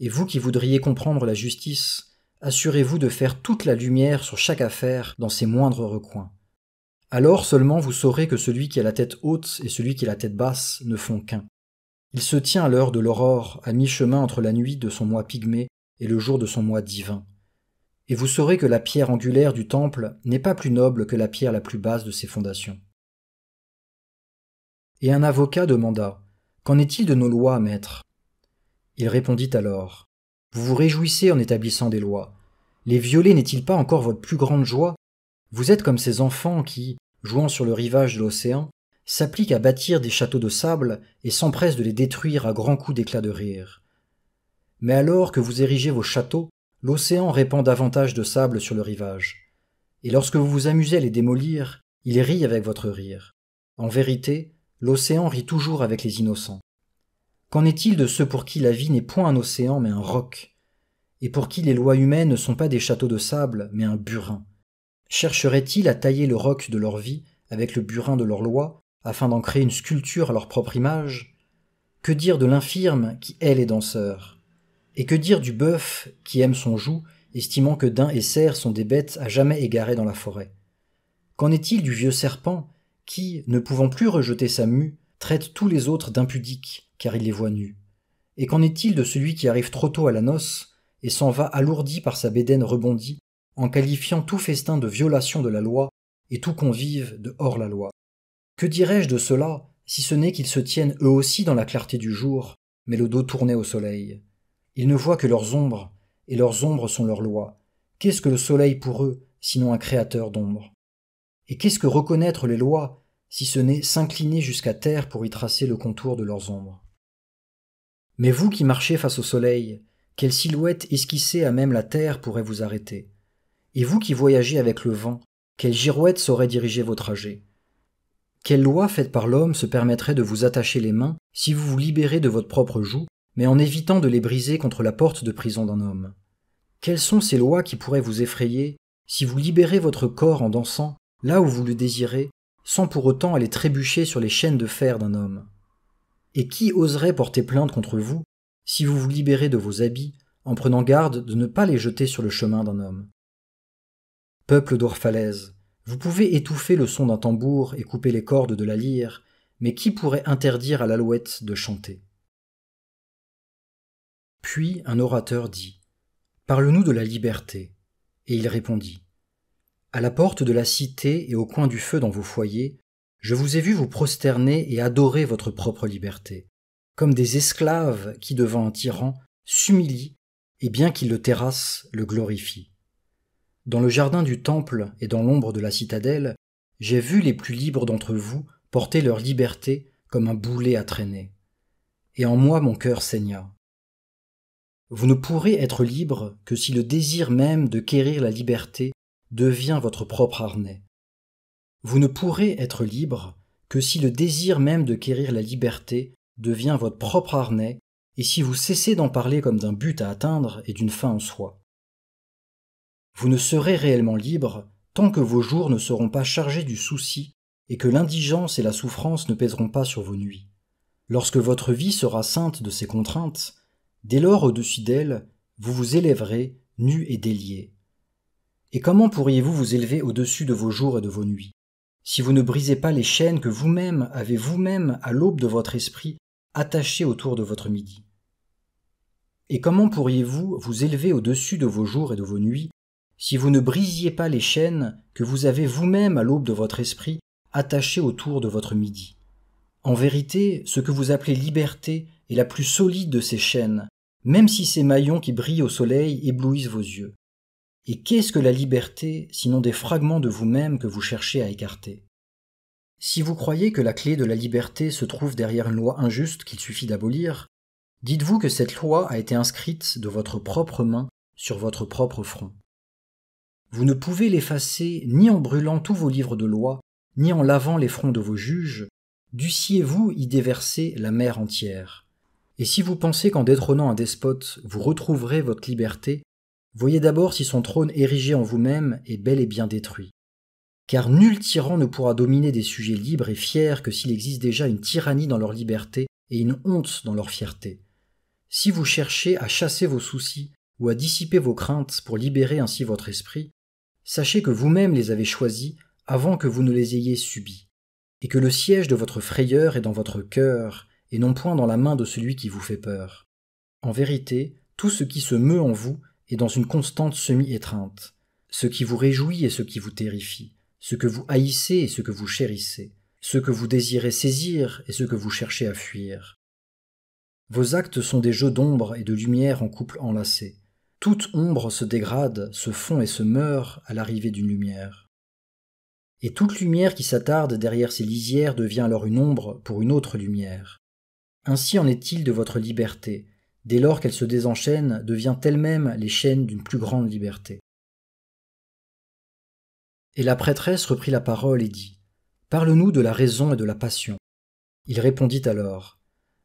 Et vous qui voudriez comprendre la justice, assurez-vous de faire toute la lumière sur chaque affaire dans ses moindres recoins. Alors seulement vous saurez que celui qui a la tête haute et celui qui a la tête basse ne font qu'un. Il se tient à l'heure de l'aurore, à mi-chemin entre la nuit de son mois pygmée et le jour de son mois divin et vous saurez que la pierre angulaire du temple n'est pas plus noble que la pierre la plus basse de ses fondations. Et un avocat demanda Qu'en est-il de nos lois, maître Il répondit alors Vous vous réjouissez en établissant des lois. Les violer n'est-il pas encore votre plus grande joie Vous êtes comme ces enfants qui, jouant sur le rivage de l'océan, s'appliquent à bâtir des châteaux de sable et s'empressent de les détruire à grands coups d'éclats de rire. Mais alors que vous érigez vos châteaux, l'océan répand davantage de sable sur le rivage. Et lorsque vous vous amusez à les démolir, il rit avec votre rire. En vérité, l'océan rit toujours avec les innocents. Qu'en est-il de ceux pour qui la vie n'est point un océan mais un roc, et pour qui les lois humaines ne sont pas des châteaux de sable mais un burin Chercheraient-ils à tailler le roc de leur vie avec le burin de leurs lois afin d'en créer une sculpture à leur propre image Que dire de l'infirme qui hait les danseurs et que dire du bœuf qui aime son joug, estimant que daim et cerf sont des bêtes à jamais égarées dans la forêt Qu'en est-il du vieux serpent qui, ne pouvant plus rejeter sa mue, traite tous les autres d'impudiques, car il les voit nus Et qu'en est-il de celui qui arrive trop tôt à la noce et s'en va alourdi par sa bédaine rebondie, en qualifiant tout festin de violation de la loi et tout convive de hors la loi Que dirais-je de cela si ce n'est qu'ils se tiennent eux aussi dans la clarté du jour, mais le dos tourné au soleil ils ne voient que leurs ombres, et leurs ombres sont leurs lois. Qu'est-ce que le soleil pour eux, sinon un créateur d'ombres Et qu'est-ce que reconnaître les lois, si ce n'est s'incliner jusqu'à terre pour y tracer le contour de leurs ombres Mais vous qui marchez face au soleil, quelle silhouette esquissée à même la terre pourrait vous arrêter Et vous qui voyagez avec le vent, quelle girouette saurait diriger vos trajets Quelle loi faite par l'homme se permettrait de vous attacher les mains si vous vous libérez de votre propre joue, mais en évitant de les briser contre la porte de prison d'un homme. Quelles sont ces lois qui pourraient vous effrayer si vous libérez votre corps en dansant, là où vous le désirez, sans pour autant aller trébucher sur les chaînes de fer d'un homme Et qui oserait porter plainte contre vous si vous vous libérez de vos habits en prenant garde de ne pas les jeter sur le chemin d'un homme Peuple d'orphalaise, vous pouvez étouffer le son d'un tambour et couper les cordes de la lyre, mais qui pourrait interdire à l'alouette de chanter puis un orateur dit Parle-nous de la liberté. Et il répondit À la porte de la cité et au coin du feu dans vos foyers, je vous ai vu vous prosterner et adorer votre propre liberté, comme des esclaves qui, devant un tyran, s'humilient, et bien qu'il le terrasse, le glorifie. Dans le jardin du temple et dans l'ombre de la citadelle, j'ai vu les plus libres d'entre vous porter leur liberté comme un boulet à traîner. Et en moi mon cœur saigna. Vous ne pourrez être libre que si le désir même de quérir la liberté devient votre propre harnais. Vous ne pourrez être libre que si le désir même de quérir la liberté devient votre propre harnais et si vous cessez d'en parler comme d'un but à atteindre et d'une fin en soi. Vous ne serez réellement libre tant que vos jours ne seront pas chargés du souci et que l'indigence et la souffrance ne pèseront pas sur vos nuits. Lorsque votre vie sera sainte de ces contraintes, Dès lors, au-dessus d'elle, vous vous élèverez, nus et déliés. Et comment pourriez-vous vous élever au-dessus de vos jours et de vos nuits Si vous ne brisez pas les chaînes que vous-même avez vous-même à l'aube de votre esprit attachées autour de votre midi. Et comment pourriez-vous vous élever au-dessus de vos jours et de vos nuits si vous ne brisiez pas les chaînes que vous avez vous-même à l'aube de votre esprit attachées autour de votre midi En vérité, ce que vous appelez liberté et la plus solide de ces chaînes, même si ces maillons qui brillent au soleil éblouissent vos yeux. Et qu'est-ce que la liberté, sinon des fragments de vous-même que vous cherchez à écarter Si vous croyez que la clé de la liberté se trouve derrière une loi injuste qu'il suffit d'abolir, dites-vous que cette loi a été inscrite de votre propre main sur votre propre front. Vous ne pouvez l'effacer ni en brûlant tous vos livres de loi, ni en lavant les fronts de vos juges, dussiez-vous y déverser la mer entière. Et si vous pensez qu'en détrônant un despote, vous retrouverez votre liberté, voyez d'abord si son trône érigé en vous-même est bel et bien détruit. Car nul tyran ne pourra dominer des sujets libres et fiers que s'il existe déjà une tyrannie dans leur liberté et une honte dans leur fierté. Si vous cherchez à chasser vos soucis ou à dissiper vos craintes pour libérer ainsi votre esprit, sachez que vous-même les avez choisis avant que vous ne les ayez subis, et que le siège de votre frayeur est dans votre cœur, et non point dans la main de celui qui vous fait peur. En vérité, tout ce qui se meut en vous est dans une constante semi-étreinte, ce qui vous réjouit et ce qui vous terrifie, ce que vous haïssez et ce que vous chérissez, ce que vous désirez saisir et ce que vous cherchez à fuir. Vos actes sont des jeux d'ombre et de lumière en couple enlacé. Toute ombre se dégrade, se fond et se meurt à l'arrivée d'une lumière. Et toute lumière qui s'attarde derrière ces lisières devient alors une ombre pour une autre lumière. Ainsi en est-il de votre liberté. Dès lors qu'elle se désenchaîne, devient elle-même les chaînes d'une plus grande liberté. Et la prêtresse reprit la parole et dit Parle-nous de la raison et de la passion. Il répondit alors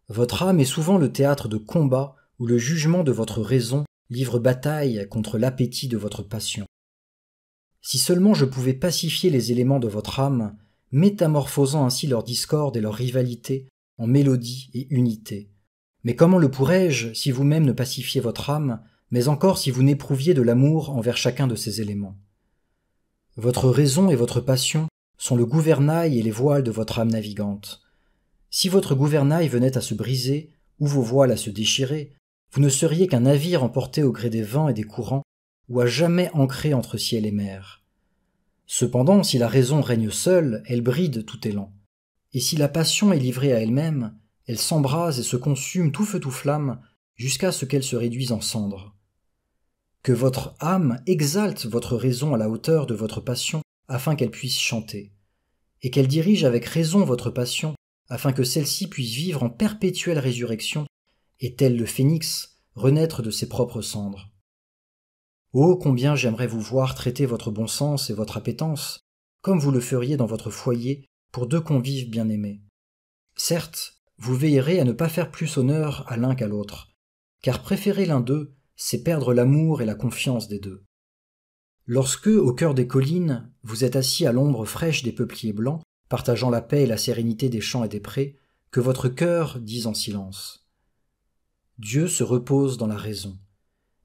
Votre âme est souvent le théâtre de combats où le jugement de votre raison livre bataille contre l'appétit de votre passion. Si seulement je pouvais pacifier les éléments de votre âme, métamorphosant ainsi leur discorde et leur rivalité en mélodie et unité. Mais comment le pourrais-je si vous-même ne pacifiez votre âme, mais encore si vous n'éprouviez de l'amour envers chacun de ces éléments Votre raison et votre passion sont le gouvernail et les voiles de votre âme navigante. Si votre gouvernail venait à se briser, ou vos voiles à se déchirer, vous ne seriez qu'un navire emporté au gré des vents et des courants, ou à jamais ancré entre ciel et mer. Cependant, si la raison règne seule, elle bride tout élan. Et si la passion est livrée à elle-même, elle, s'embrase et se consume tout feu tout flamme jusqu'à ce qu'elle se réduise en cendres. Que votre âme exalte votre raison à la hauteur de votre passion afin qu'elle puisse chanter, et qu'elle dirige avec raison votre passion afin que celle-ci puisse vivre en perpétuelle résurrection et tel le phénix renaître de ses propres cendres. Oh, combien j'aimerais vous voir traiter votre bon sens et votre appétence, comme vous le feriez dans votre foyer pour deux convives bien aimés. Certes, vous veillerez à ne pas faire plus honneur à l'un qu'à l'autre, car préférer l'un d'eux, c'est perdre l'amour et la confiance des deux. Lorsque, au cœur des collines, vous êtes assis à l'ombre fraîche des peupliers blancs, partageant la paix et la sérénité des champs et des prés, que votre cœur dise en silence. Dieu se repose dans la raison.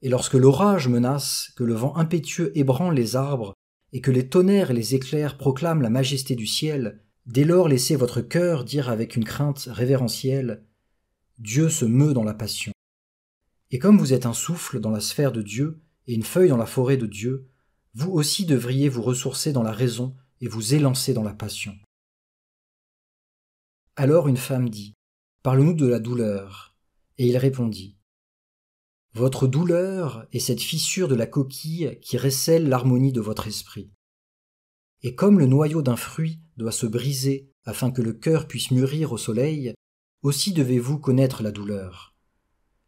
Et lorsque l'orage menace, que le vent impétueux ébranle les arbres, et que les tonnerres et les éclairs proclament la majesté du ciel, Dès lors, laissez votre cœur dire avec une crainte révérentielle Dieu se meut dans la passion. Et comme vous êtes un souffle dans la sphère de Dieu et une feuille dans la forêt de Dieu, vous aussi devriez vous ressourcer dans la raison et vous élancer dans la passion. Alors une femme dit Parle-nous de la douleur. Et il répondit Votre douleur est cette fissure de la coquille qui recèle l'harmonie de votre esprit. Et comme le noyau d'un fruit doit se briser afin que le cœur puisse mûrir au soleil, aussi devez-vous connaître la douleur.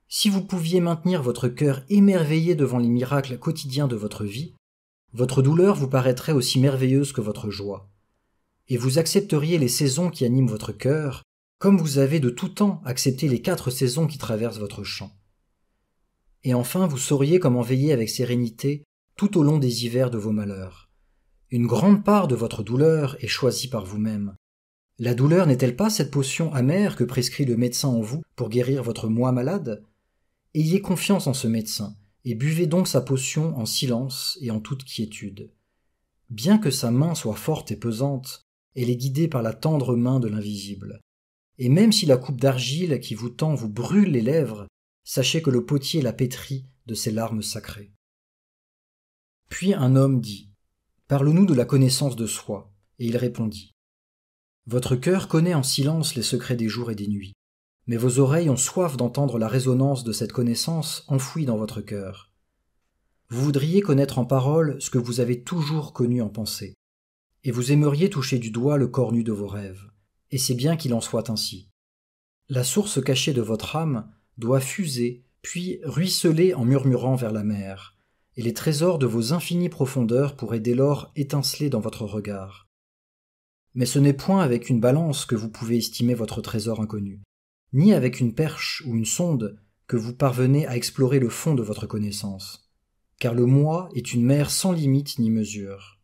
Si vous pouviez maintenir votre cœur émerveillé devant les miracles quotidiens de votre vie, votre douleur vous paraîtrait aussi merveilleuse que votre joie. Et vous accepteriez les saisons qui animent votre cœur, comme vous avez de tout temps accepté les quatre saisons qui traversent votre champ. Et enfin, vous sauriez comment veiller avec sérénité tout au long des hivers de vos malheurs. Une grande part de votre douleur est choisie par vous-même. La douleur n'est-elle pas cette potion amère que prescrit le médecin en vous pour guérir votre moi malade Ayez confiance en ce médecin, et buvez donc sa potion en silence et en toute quiétude. Bien que sa main soit forte et pesante, elle est guidée par la tendre main de l'invisible. Et même si la coupe d'argile qui vous tend vous brûle les lèvres, sachez que le potier la pétrit de ses larmes sacrées. Puis un homme dit Parle-nous de la connaissance de soi. Et il répondit. Votre cœur connaît en silence les secrets des jours et des nuits, mais vos oreilles ont soif d'entendre la résonance de cette connaissance enfouie dans votre cœur. Vous voudriez connaître en parole ce que vous avez toujours connu en pensée, et vous aimeriez toucher du doigt le corps nu de vos rêves, et c'est bien qu'il en soit ainsi. La source cachée de votre âme doit fuser, puis ruisseler en murmurant vers la mer, et les trésors de vos infinies profondeurs pourraient dès lors étinceler dans votre regard. Mais ce n'est point avec une balance que vous pouvez estimer votre trésor inconnu, ni avec une perche ou une sonde que vous parvenez à explorer le fond de votre connaissance. Car le moi est une mer sans limite ni mesure.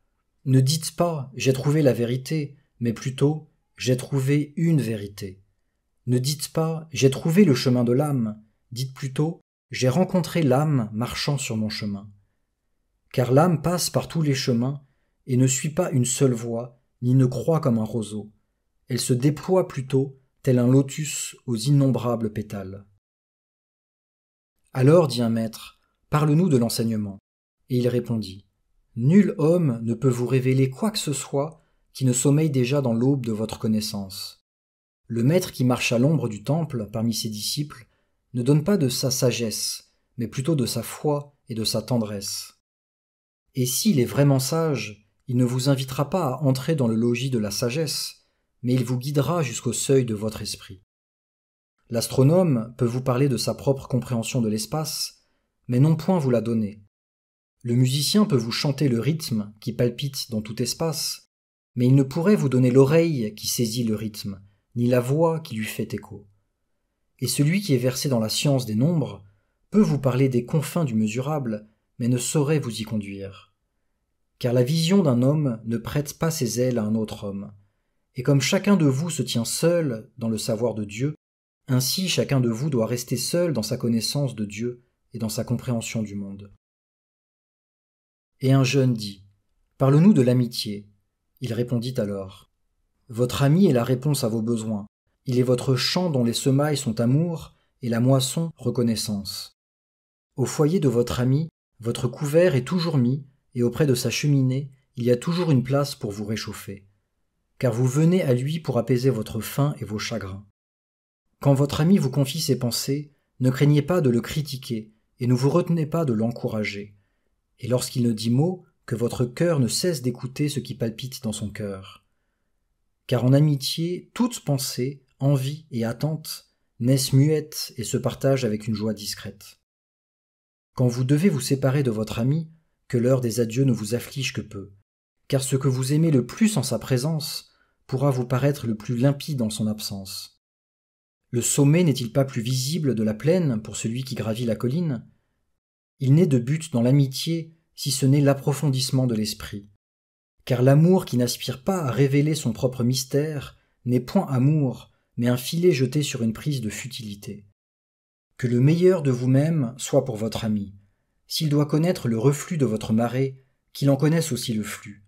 Ne dites pas j'ai trouvé la vérité, mais plutôt j'ai trouvé une vérité. Ne dites pas j'ai trouvé le chemin de l'âme, dites plutôt j'ai rencontré l'âme marchant sur mon chemin car l'âme passe par tous les chemins et ne suit pas une seule voie, ni ne croit comme un roseau. Elle se déploie plutôt, tel un lotus aux innombrables pétales. Alors, dit un maître, parle-nous de l'enseignement. Et il répondit Nul homme ne peut vous révéler quoi que ce soit qui ne sommeille déjà dans l'aube de votre connaissance. Le maître qui marche à l'ombre du temple parmi ses disciples ne donne pas de sa sagesse, mais plutôt de sa foi et de sa tendresse. Et s'il est vraiment sage, il ne vous invitera pas à entrer dans le logis de la sagesse, mais il vous guidera jusqu'au seuil de votre esprit. L'astronome peut vous parler de sa propre compréhension de l'espace, mais non point vous la donner. Le musicien peut vous chanter le rythme qui palpite dans tout espace, mais il ne pourrait vous donner l'oreille qui saisit le rythme, ni la voix qui lui fait écho. Et celui qui est versé dans la science des nombres peut vous parler des confins du mesurable, mais ne saurait vous y conduire car la vision d'un homme ne prête pas ses ailes à un autre homme. Et comme chacun de vous se tient seul dans le savoir de Dieu, ainsi chacun de vous doit rester seul dans sa connaissance de Dieu et dans sa compréhension du monde. Et un jeune dit, Parle-nous de l'amitié. Il répondit alors, Votre ami est la réponse à vos besoins, il est votre champ dont les semailles sont amour et la moisson reconnaissance. Au foyer de votre ami, votre couvert est toujours mis, et auprès de sa cheminée, il y a toujours une place pour vous réchauffer, car vous venez à lui pour apaiser votre faim et vos chagrins. Quand votre ami vous confie ses pensées, ne craignez pas de le critiquer, et ne vous retenez pas de l'encourager. Et lorsqu'il ne dit mot, que votre cœur ne cesse d'écouter ce qui palpite dans son cœur. Car en amitié, toute pensée, envie et attente naissent muettes et se partagent avec une joie discrète. Quand vous devez vous séparer de votre ami, que l'heure des adieux ne vous afflige que peu, car ce que vous aimez le plus en sa présence pourra vous paraître le plus limpide en son absence. Le sommet n'est-il pas plus visible de la plaine pour celui qui gravit la colline Il n'est de but dans l'amitié si ce n'est l'approfondissement de l'esprit. Car l'amour qui n'aspire pas à révéler son propre mystère n'est point amour, mais un filet jeté sur une prise de futilité. Que le meilleur de vous-même soit pour votre ami, s'il doit connaître le reflux de votre marée, qu'il en connaisse aussi le flux.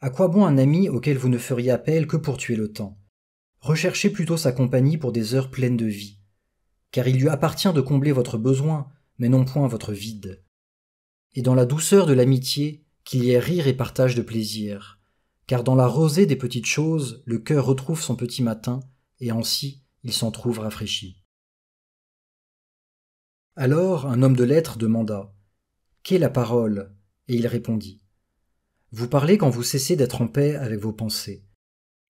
À quoi bon un ami auquel vous ne feriez appel que pour tuer le temps Recherchez plutôt sa compagnie pour des heures pleines de vie, car il lui appartient de combler votre besoin, mais non point votre vide. Et dans la douceur de l'amitié, qu'il y ait rire et partage de plaisir, car dans la rosée des petites choses, le cœur retrouve son petit matin, et ainsi il s'en trouve rafraîchi. Alors un homme de lettres demanda Qu'est la parole Et il répondit Vous parlez quand vous cessez d'être en paix avec vos pensées.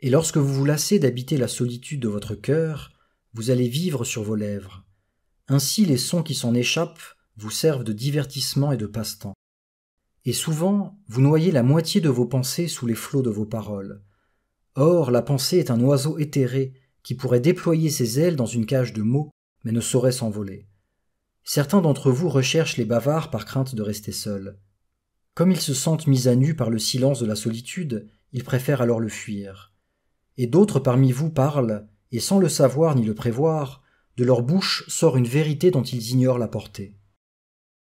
Et lorsque vous vous lassez d'habiter la solitude de votre cœur, vous allez vivre sur vos lèvres. Ainsi les sons qui s'en échappent vous servent de divertissement et de passe-temps. Et souvent, vous noyez la moitié de vos pensées sous les flots de vos paroles. Or, la pensée est un oiseau éthéré qui pourrait déployer ses ailes dans une cage de mots, mais ne saurait s'envoler. Certains d'entre vous recherchent les bavards par crainte de rester seuls. Comme ils se sentent mis à nu par le silence de la solitude, ils préfèrent alors le fuir. Et d'autres parmi vous parlent, et sans le savoir ni le prévoir, de leur bouche sort une vérité dont ils ignorent la portée.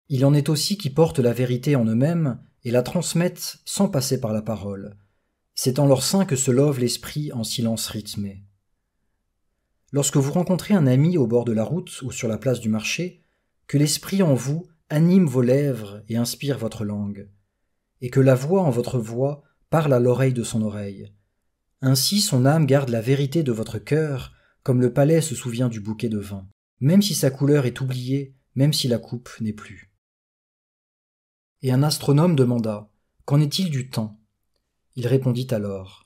Il en est aussi qui portent la vérité en eux-mêmes et la transmettent sans passer par la parole. C'est en leur sein que se love l'esprit en silence rythmé. Lorsque vous rencontrez un ami au bord de la route ou sur la place du marché, que l'Esprit en vous anime vos lèvres et inspire votre langue, et que la voix en votre voix parle à l'oreille de son oreille. Ainsi son âme garde la vérité de votre cœur, comme le palais se souvient du bouquet de vin, même si sa couleur est oubliée, même si la coupe n'est plus. Et un astronome demanda Qu'en est-il du temps Il répondit alors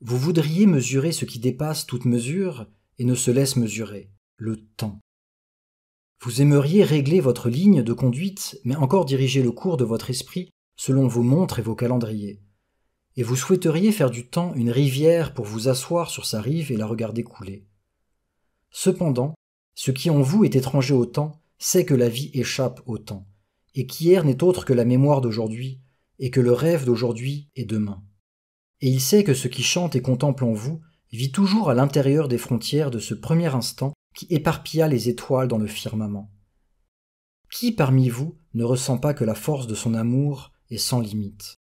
Vous voudriez mesurer ce qui dépasse toute mesure et ne se laisse mesurer, le temps. Vous aimeriez régler votre ligne de conduite, mais encore diriger le cours de votre esprit selon vos montres et vos calendriers. Et vous souhaiteriez faire du temps une rivière pour vous asseoir sur sa rive et la regarder couler. Cependant, ce qui en vous est étranger au temps sait que la vie échappe au temps, et qu'hier n'est autre que la mémoire d'aujourd'hui, et que le rêve d'aujourd'hui est demain. Et il sait que ce qui chante et contemple en vous vit toujours à l'intérieur des frontières de ce premier instant qui éparpilla les étoiles dans le firmament. Qui parmi vous ne ressent pas que la force de son amour est sans limite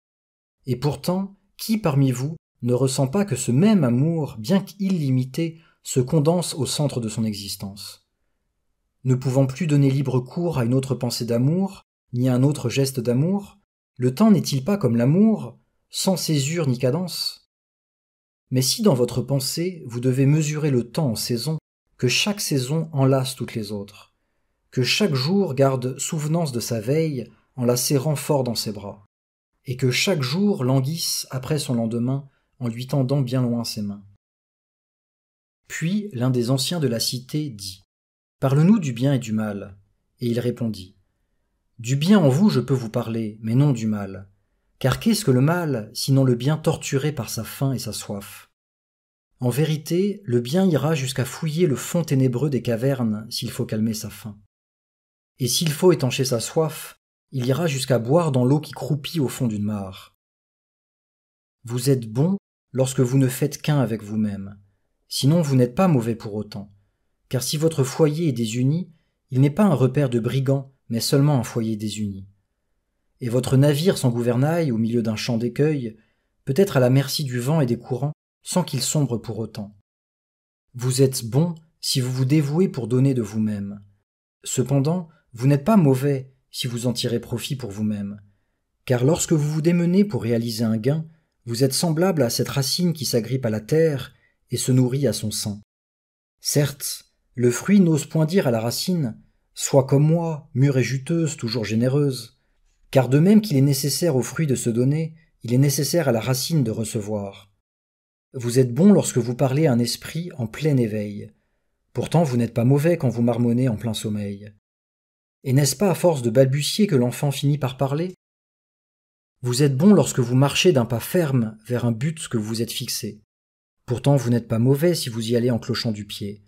Et pourtant, qui parmi vous ne ressent pas que ce même amour, bien qu'illimité, se condense au centre de son existence Ne pouvant plus donner libre cours à une autre pensée d'amour, ni à un autre geste d'amour, le temps n'est-il pas comme l'amour, sans césure ni cadence Mais si dans votre pensée vous devez mesurer le temps en saison, que chaque saison enlace toutes les autres, que chaque jour garde souvenance de sa veille en la serrant fort dans ses bras, et que chaque jour languisse après son lendemain en lui tendant bien loin ses mains. Puis l'un des anciens de la cité dit Parle-nous du bien et du mal. Et il répondit Du bien en vous je peux vous parler, mais non du mal. Car qu'est-ce que le mal, sinon le bien torturé par sa faim et sa soif en vérité, le bien ira jusqu'à fouiller le fond ténébreux des cavernes s'il faut calmer sa faim. Et s'il faut étancher sa soif, il ira jusqu'à boire dans l'eau qui croupit au fond d'une mare. Vous êtes bon lorsque vous ne faites qu'un avec vous-même. Sinon, vous n'êtes pas mauvais pour autant. Car si votre foyer est désuni, il n'est pas un repère de brigands, mais seulement un foyer désuni. Et votre navire sans gouvernail au milieu d'un champ d'écueil, peut-être à la merci du vent et des courants, sans qu'il sombre pour autant. Vous êtes bon si vous vous dévouez pour donner de vous-même. Cependant, vous n'êtes pas mauvais si vous en tirez profit pour vous-même. Car lorsque vous vous démenez pour réaliser un gain, vous êtes semblable à cette racine qui s'agrippe à la terre et se nourrit à son sein. Certes, le fruit n'ose point dire à la racine Sois comme moi, mûre et juteuse, toujours généreuse. Car de même qu'il est nécessaire au fruit de se donner, il est nécessaire à la racine de recevoir. Vous êtes bon lorsque vous parlez à un esprit en plein éveil. Pourtant, vous n'êtes pas mauvais quand vous marmonnez en plein sommeil. Et n'est-ce pas à force de balbutier que l'enfant finit par parler Vous êtes bon lorsque vous marchez d'un pas ferme vers un but que vous êtes fixé. Pourtant, vous n'êtes pas mauvais si vous y allez en clochant du pied.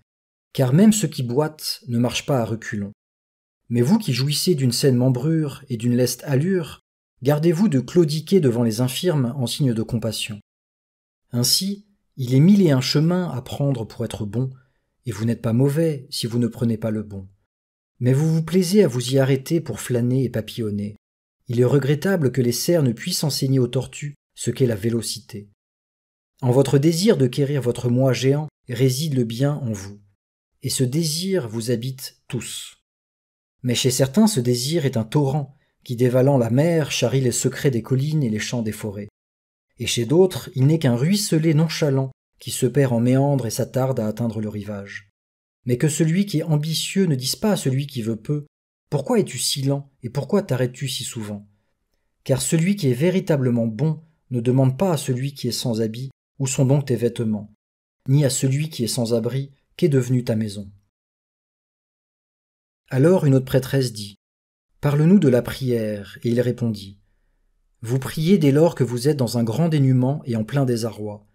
Car même ceux qui boitent ne marchent pas à reculons. Mais vous qui jouissez d'une saine membrure et d'une leste allure, gardez-vous de claudiquer devant les infirmes en signe de compassion. Ainsi, il est mille et un chemins à prendre pour être bon, et vous n'êtes pas mauvais si vous ne prenez pas le bon. Mais vous vous plaisez à vous y arrêter pour flâner et papillonner. Il est regrettable que les cerfs ne puissent enseigner aux tortues ce qu'est la vélocité. En votre désir de quérir votre moi géant réside le bien en vous, et ce désir vous habite tous. Mais chez certains, ce désir est un torrent qui, dévalant la mer, charrie les secrets des collines et les champs des forêts et chez d'autres il n'est qu'un ruisselé nonchalant qui se perd en méandre et s'attarde à atteindre le rivage. Mais que celui qui est ambitieux ne dise pas à celui qui veut peu Pourquoi es-tu si lent et pourquoi t'arrêtes-tu si souvent Car celui qui est véritablement bon ne demande pas à celui qui est sans habit Où sont donc tes vêtements ni à celui qui est sans abri Qu'est devenue ta maison Alors une autre prêtresse dit Parle-nous de la prière. Et il répondit vous priez dès lors que vous êtes dans un grand dénuement et en plein désarroi.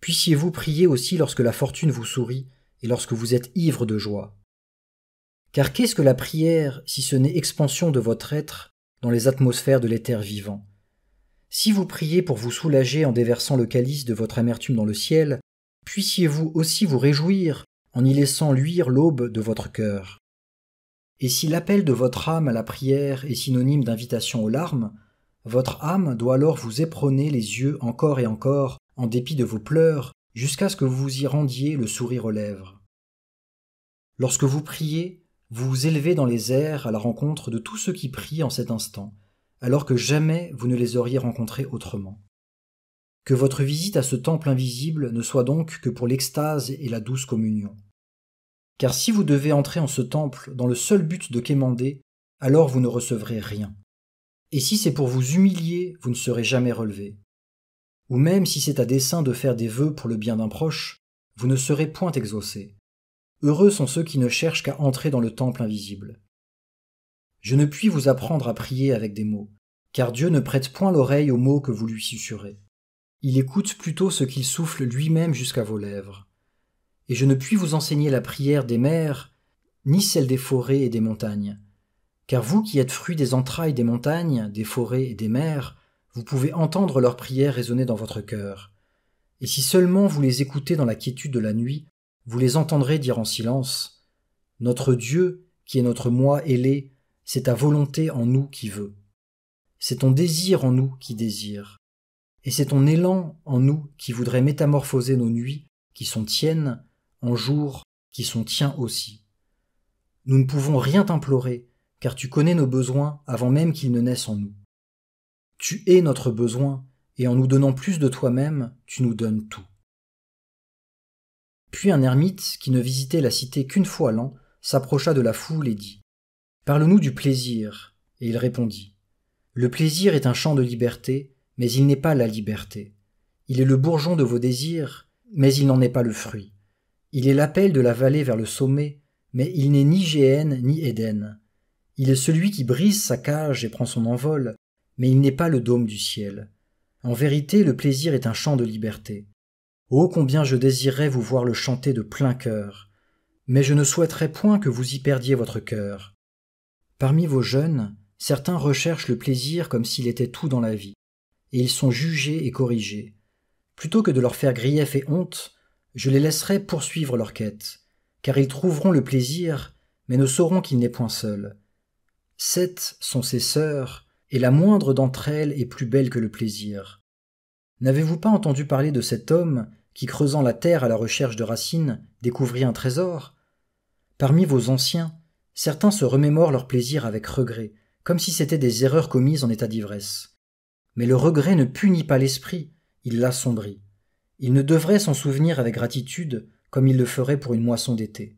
Puissiez-vous prier aussi lorsque la fortune vous sourit et lorsque vous êtes ivre de joie. Car qu'est-ce que la prière si ce n'est expansion de votre être dans les atmosphères de l'éther vivant Si vous priez pour vous soulager en déversant le calice de votre amertume dans le ciel, puissiez-vous aussi vous réjouir en y laissant luire l'aube de votre cœur. Et si l'appel de votre âme à la prière est synonyme d'invitation aux larmes, votre âme doit alors vous éperonner les yeux encore et encore, en dépit de vos pleurs, jusqu'à ce que vous y rendiez le sourire aux lèvres. Lorsque vous priez, vous vous élevez dans les airs à la rencontre de tous ceux qui prient en cet instant, alors que jamais vous ne les auriez rencontrés autrement. Que votre visite à ce temple invisible ne soit donc que pour l'extase et la douce communion. Car si vous devez entrer en ce temple dans le seul but de quémander, alors vous ne recevrez rien. Et si c'est pour vous humilier, vous ne serez jamais relevé. Ou même si c'est à dessein de faire des vœux pour le bien d'un proche, vous ne serez point exaucé. Heureux sont ceux qui ne cherchent qu'à entrer dans le temple invisible. Je ne puis vous apprendre à prier avec des mots, car Dieu ne prête point l'oreille aux mots que vous lui sussurez. Il écoute plutôt ce qu'il souffle lui-même jusqu'à vos lèvres. Et je ne puis vous enseigner la prière des mers, ni celle des forêts et des montagnes, car vous qui êtes fruit des entrailles des montagnes, des forêts et des mers, vous pouvez entendre leurs prières résonner dans votre cœur. Et si seulement vous les écoutez dans la quiétude de la nuit, vous les entendrez dire en silence Notre Dieu, qui est notre moi ailé, c'est ta volonté en nous qui veut. C'est ton désir en nous qui désire. Et c'est ton élan en nous qui voudrait métamorphoser nos nuits, qui sont tiennes, en jours, qui sont tiens aussi. Nous ne pouvons rien implorer, car tu connais nos besoins avant même qu'ils ne naissent en nous. Tu es notre besoin, et en nous donnant plus de toi-même, tu nous donnes tout. Puis un ermite, qui ne visitait la cité qu'une fois l'an, s'approcha de la foule et dit Parle-nous du plaisir. Et il répondit Le plaisir est un champ de liberté, mais il n'est pas la liberté. Il est le bourgeon de vos désirs, mais il n'en est pas le fruit. Il est l'appel de la vallée vers le sommet, mais il n'est ni Géhenne ni Éden. Il est celui qui brise sa cage et prend son envol, mais il n'est pas le dôme du ciel. En vérité, le plaisir est un chant de liberté. Oh combien je désirerais vous voir le chanter de plein cœur. Mais je ne souhaiterais point que vous y perdiez votre cœur. Parmi vos jeunes, certains recherchent le plaisir comme s'il était tout dans la vie, et ils sont jugés et corrigés. Plutôt que de leur faire grief et honte, je les laisserai poursuivre leur quête, car ils trouveront le plaisir, mais ne sauront qu'il n'est point seul. Sept sont ses sœurs, et la moindre d'entre elles est plus belle que le plaisir. N'avez-vous pas entendu parler de cet homme qui, creusant la terre à la recherche de racines, découvrit un trésor Parmi vos anciens, certains se remémorent leur plaisir avec regret, comme si c'étaient des erreurs commises en état d'ivresse. Mais le regret ne punit pas l'esprit, il l'assombrit. Il ne devrait s'en souvenir avec gratitude comme il le ferait pour une moisson d'été.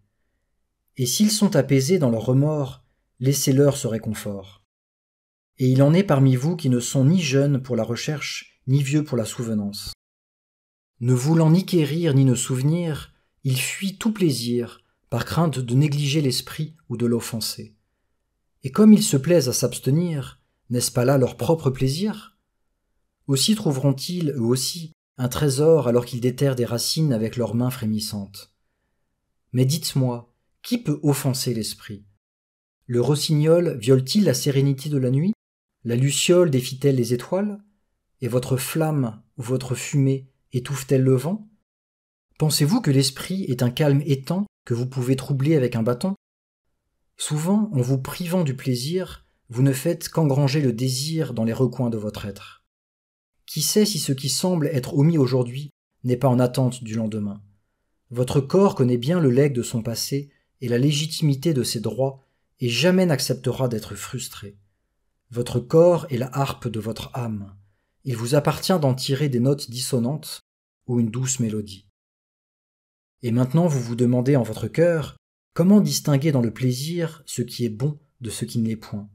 Et s'ils sont apaisés dans leur remords, laissez-leur ce réconfort. Et il en est parmi vous qui ne sont ni jeunes pour la recherche, ni vieux pour la souvenance. Ne voulant ni quérir ni ne souvenir, il fuit tout plaisir, par crainte de négliger l'esprit ou de l'offenser. Et comme ils se plaisent à s'abstenir, n'est-ce pas là leur propre plaisir Aussi trouveront-ils, eux aussi, un trésor alors qu'ils déterrent des racines avec leurs mains frémissantes. Mais dites-moi, qui peut offenser l'esprit le rossignol viole-t-il la sérénité de la nuit La luciole défie-t-elle les étoiles Et votre flamme ou votre fumée étouffe-t-elle le vent Pensez-vous que l'esprit est un calme étang que vous pouvez troubler avec un bâton Souvent, en vous privant du plaisir, vous ne faites qu'engranger le désir dans les recoins de votre être. Qui sait si ce qui semble être omis aujourd'hui n'est pas en attente du lendemain Votre corps connaît bien le legs de son passé et la légitimité de ses droits et jamais n'acceptera d'être frustré. Votre corps est la harpe de votre âme. Il vous appartient d'en tirer des notes dissonantes ou une douce mélodie. Et maintenant vous vous demandez en votre cœur comment distinguer dans le plaisir ce qui est bon de ce qui ne l'est point.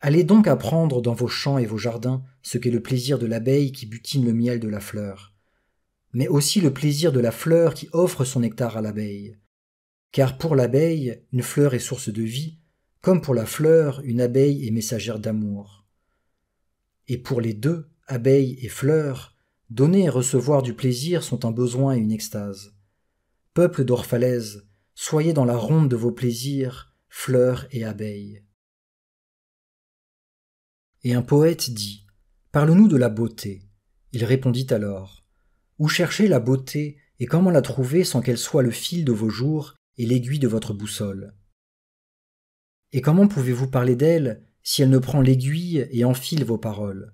Allez donc apprendre dans vos champs et vos jardins ce qu'est le plaisir de l'abeille qui butine le miel de la fleur, mais aussi le plaisir de la fleur qui offre son nectar à l'abeille. Car pour l'abeille, une fleur est source de vie, comme pour la fleur, une abeille est messagère d'amour. Et pour les deux, abeille et fleur, donner et recevoir du plaisir sont un besoin et une extase. Peuple d'Orphalaise, soyez dans la ronde de vos plaisirs, fleurs et abeilles. Et un poète dit Parle-nous de la beauté. Il répondit alors Où chercher la beauté et comment la trouver sans qu'elle soit le fil de vos jours et l'aiguille de votre boussole. Et comment pouvez-vous parler d'elle si elle ne prend l'aiguille et enfile vos paroles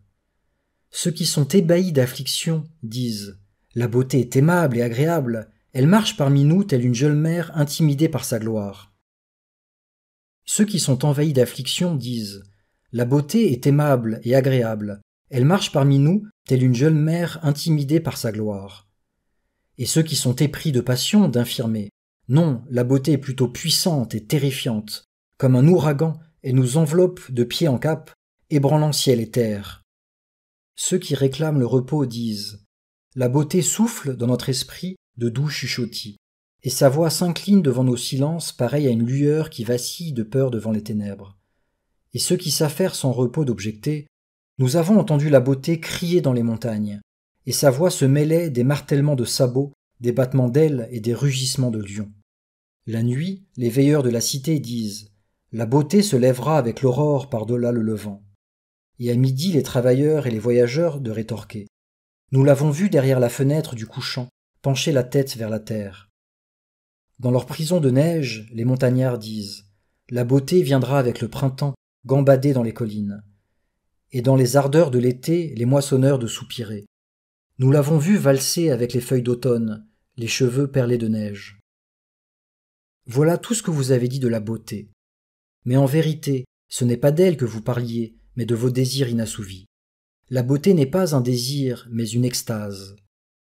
Ceux qui sont ébahis d'affliction disent La beauté est aimable et agréable, elle marche parmi nous telle une jeune mère intimidée par sa gloire. Ceux qui sont envahis d'affliction disent La beauté est aimable et agréable, elle marche parmi nous telle une jeune mère intimidée par sa gloire. Et ceux qui sont épris de passion, d'infirmer, non, la beauté est plutôt puissante et terrifiante, comme un ouragan, et nous enveloppe de pied en cap, ébranlant ciel et terre. Ceux qui réclament le repos disent La beauté souffle dans notre esprit de doux chuchotis, et sa voix s'incline devant nos silences pareille à une lueur qui vacille de peur devant les ténèbres. Et ceux qui s'affairent sans repos d'objecter Nous avons entendu la beauté crier dans les montagnes, et sa voix se mêlait des martèlements de sabots des battements d'ailes et des rugissements de lions. La nuit, les veilleurs de la cité disent La beauté se lèvera avec l'aurore par-delà le levant. Et à midi, les travailleurs et les voyageurs de rétorquer Nous l'avons vu derrière la fenêtre du couchant, pencher la tête vers la terre. Dans leur prison de neige, les montagnards disent La beauté viendra avec le printemps, gambader dans les collines. Et dans les ardeurs de l'été, les moissonneurs de soupirer nous l'avons vu valser avec les feuilles d'automne, les cheveux perlés de neige. Voilà tout ce que vous avez dit de la beauté. Mais en vérité, ce n'est pas d'elle que vous parliez, mais de vos désirs inassouvis. La beauté n'est pas un désir, mais une extase.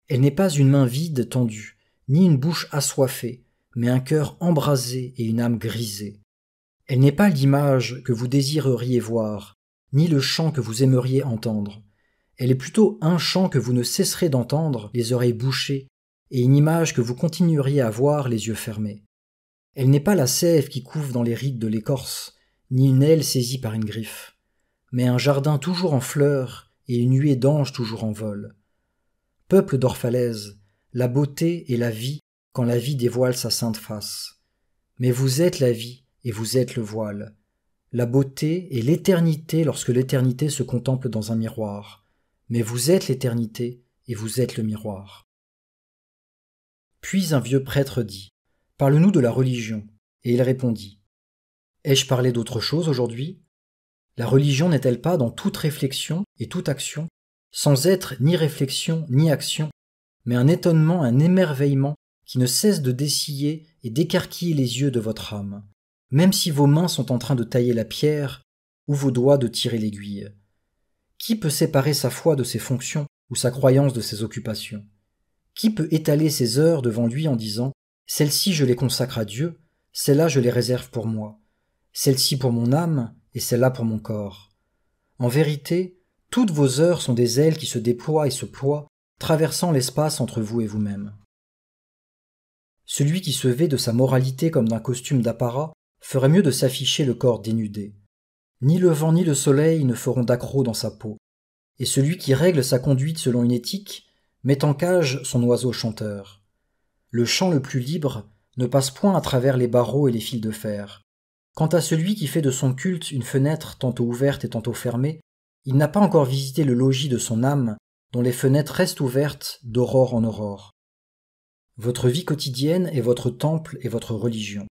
Elle n'est pas une main vide tendue, ni une bouche assoiffée, mais un cœur embrasé et une âme grisée. Elle n'est pas l'image que vous désireriez voir, ni le chant que vous aimeriez entendre, elle est plutôt un chant que vous ne cesserez d'entendre, les oreilles bouchées, et une image que vous continueriez à voir, les yeux fermés. Elle n'est pas la sève qui couve dans les rides de l'écorce, ni une aile saisie par une griffe, mais un jardin toujours en fleurs et une huée d'anges toujours en vol. Peuple d'orphalaise, la beauté est la vie quand la vie dévoile sa sainte face. Mais vous êtes la vie et vous êtes le voile, la beauté est l'éternité lorsque l'éternité se contemple dans un miroir, mais vous êtes l'éternité et vous êtes le miroir. Puis un vieux prêtre dit Parle-nous de la religion. Et il répondit Ai-je parlé d'autre chose aujourd'hui La religion n'est-elle pas dans toute réflexion et toute action, sans être ni réflexion ni action, mais un étonnement, un émerveillement qui ne cesse de dessiller et d'écarquiller les yeux de votre âme, même si vos mains sont en train de tailler la pierre ou vos doigts de tirer l'aiguille qui peut séparer sa foi de ses fonctions ou sa croyance de ses occupations Qui peut étaler ses heures devant lui en disant Celles-ci je les consacre à Dieu, celles-là je les réserve pour moi, celles-ci pour mon âme et celles-là pour mon corps En vérité, toutes vos heures sont des ailes qui se déploient et se ploient, traversant l'espace entre vous et vous-même. Celui qui se vêt de sa moralité comme d'un costume d'apparat ferait mieux de s'afficher le corps dénudé. Ni le vent ni le soleil ne feront d'accrocs dans sa peau, et celui qui règle sa conduite selon une éthique met en cage son oiseau chanteur. Le chant le plus libre ne passe point à travers les barreaux et les fils de fer. Quant à celui qui fait de son culte une fenêtre tantôt ouverte et tantôt fermée, il n'a pas encore visité le logis de son âme, dont les fenêtres restent ouvertes d'aurore en aurore. Votre vie quotidienne est votre temple et votre religion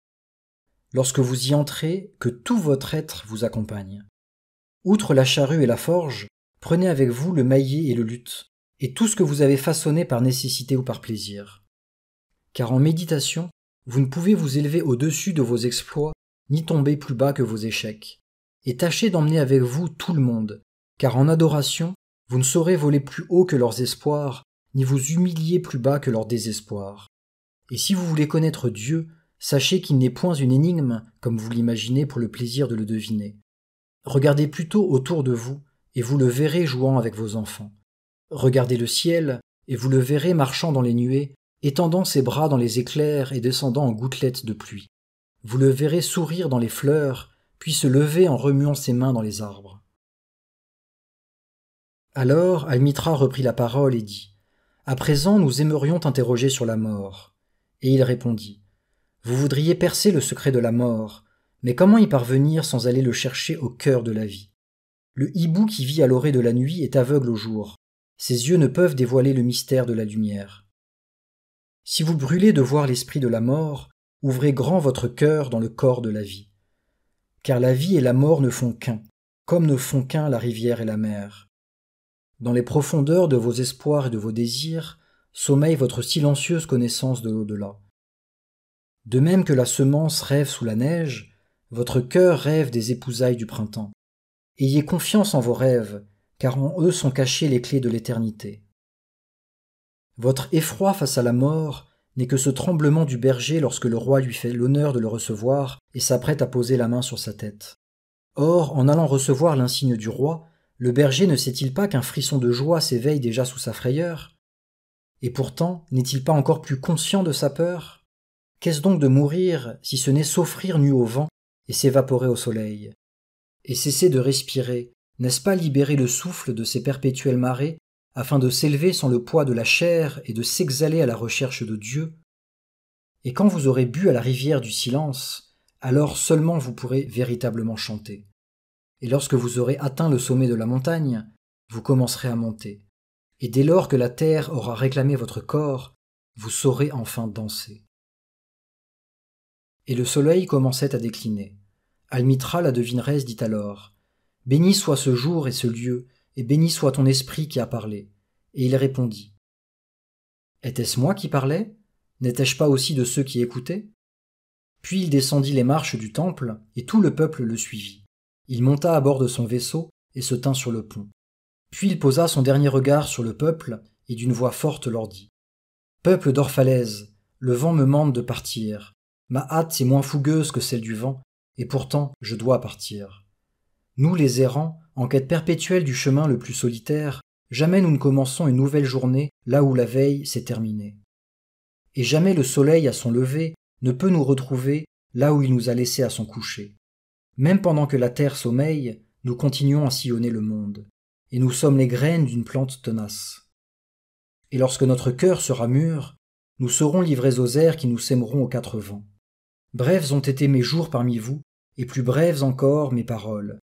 lorsque vous y entrez, que tout votre être vous accompagne. Outre la charrue et la forge, prenez avec vous le maillet et le luth, et tout ce que vous avez façonné par nécessité ou par plaisir. Car en méditation, vous ne pouvez vous élever au-dessus de vos exploits, ni tomber plus bas que vos échecs. Et tâchez d'emmener avec vous tout le monde, car en adoration, vous ne saurez voler plus haut que leurs espoirs, ni vous humilier plus bas que leur désespoir. Et si vous voulez connaître Dieu, Sachez qu'il n'est point une énigme, comme vous l'imaginez pour le plaisir de le deviner. Regardez plutôt autour de vous, et vous le verrez jouant avec vos enfants. Regardez le ciel, et vous le verrez marchant dans les nuées, étendant ses bras dans les éclairs et descendant en gouttelettes de pluie. Vous le verrez sourire dans les fleurs, puis se lever en remuant ses mains dans les arbres. Alors Almitra reprit la parole et dit. À présent nous aimerions t'interroger sur la mort. Et il répondit. Vous voudriez percer le secret de la mort, mais comment y parvenir sans aller le chercher au cœur de la vie Le hibou qui vit à l'orée de la nuit est aveugle au jour. Ses yeux ne peuvent dévoiler le mystère de la lumière. Si vous brûlez de voir l'esprit de la mort, ouvrez grand votre cœur dans le corps de la vie. Car la vie et la mort ne font qu'un, comme ne font qu'un la rivière et la mer. Dans les profondeurs de vos espoirs et de vos désirs, sommeille votre silencieuse connaissance de l'au-delà de même que la semence rêve sous la neige, votre cœur rêve des épousailles du printemps. Ayez confiance en vos rêves, car en eux sont cachées les clés de l'éternité. Votre effroi face à la mort n'est que ce tremblement du berger lorsque le roi lui fait l'honneur de le recevoir et s'apprête à poser la main sur sa tête. Or, en allant recevoir l'insigne du roi, le berger ne sait-il pas qu'un frisson de joie s'éveille déjà sous sa frayeur Et pourtant, n'est-il pas encore plus conscient de sa peur Qu'est-ce donc de mourir si ce n'est s'offrir nu au vent et s'évaporer au soleil Et cesser de respirer, n'est-ce pas libérer le souffle de ces perpétuelles marées afin de s'élever sans le poids de la chair et de s'exhaler à la recherche de Dieu Et quand vous aurez bu à la rivière du silence, alors seulement vous pourrez véritablement chanter. Et lorsque vous aurez atteint le sommet de la montagne, vous commencerez à monter. Et dès lors que la terre aura réclamé votre corps, vous saurez enfin danser et le soleil commençait à décliner. Almitra, la devineresse, dit alors Béni soit ce jour et ce lieu, et béni soit ton esprit qui a parlé. Et il répondit Était-ce moi qui parlais N'étais-je pas aussi de ceux qui écoutaient Puis il descendit les marches du temple, et tout le peuple le suivit. Il monta à bord de son vaisseau et se tint sur le pont. Puis il posa son dernier regard sur le peuple, et d'une voix forte leur dit Peuple d'Orphalaise, le vent me mande de partir, Ma hâte est moins fougueuse que celle du vent, et pourtant je dois partir. Nous les errants, en quête perpétuelle du chemin le plus solitaire, jamais nous ne commençons une nouvelle journée là où la veille s'est terminée. Et jamais le soleil à son lever ne peut nous retrouver là où il nous a laissés à son coucher. Même pendant que la terre sommeille, nous continuons à sillonner le monde, et nous sommes les graines d'une plante tenace. Et lorsque notre cœur sera mûr, nous serons livrés aux airs qui nous sèmeront aux quatre vents. Brèves ont été mes jours parmi vous, et plus brèves encore mes paroles.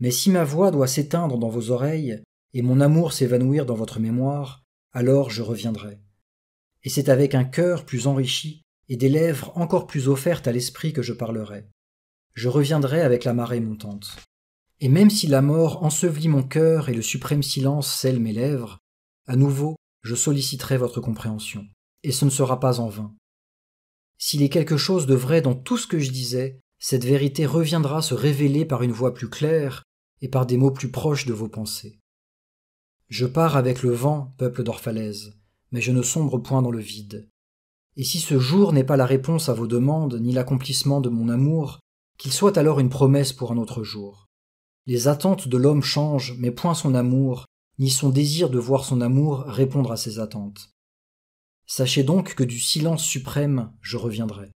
Mais si ma voix doit s'éteindre dans vos oreilles, et mon amour s'évanouir dans votre mémoire, alors je reviendrai. Et c'est avec un cœur plus enrichi et des lèvres encore plus offertes à l'esprit que je parlerai. Je reviendrai avec la marée montante. Et même si la mort ensevelit mon cœur et le suprême silence scelle mes lèvres, à nouveau je solliciterai votre compréhension. Et ce ne sera pas en vain. S'il est quelque chose de vrai dans tout ce que je disais, cette vérité reviendra se révéler par une voix plus claire et par des mots plus proches de vos pensées. Je pars avec le vent, peuple d'Orphalaise, mais je ne sombre point dans le vide. Et si ce jour n'est pas la réponse à vos demandes ni l'accomplissement de mon amour, qu'il soit alors une promesse pour un autre jour. Les attentes de l'homme changent, mais point son amour, ni son désir de voir son amour répondre à ses attentes. Sachez donc que du silence suprême je reviendrai.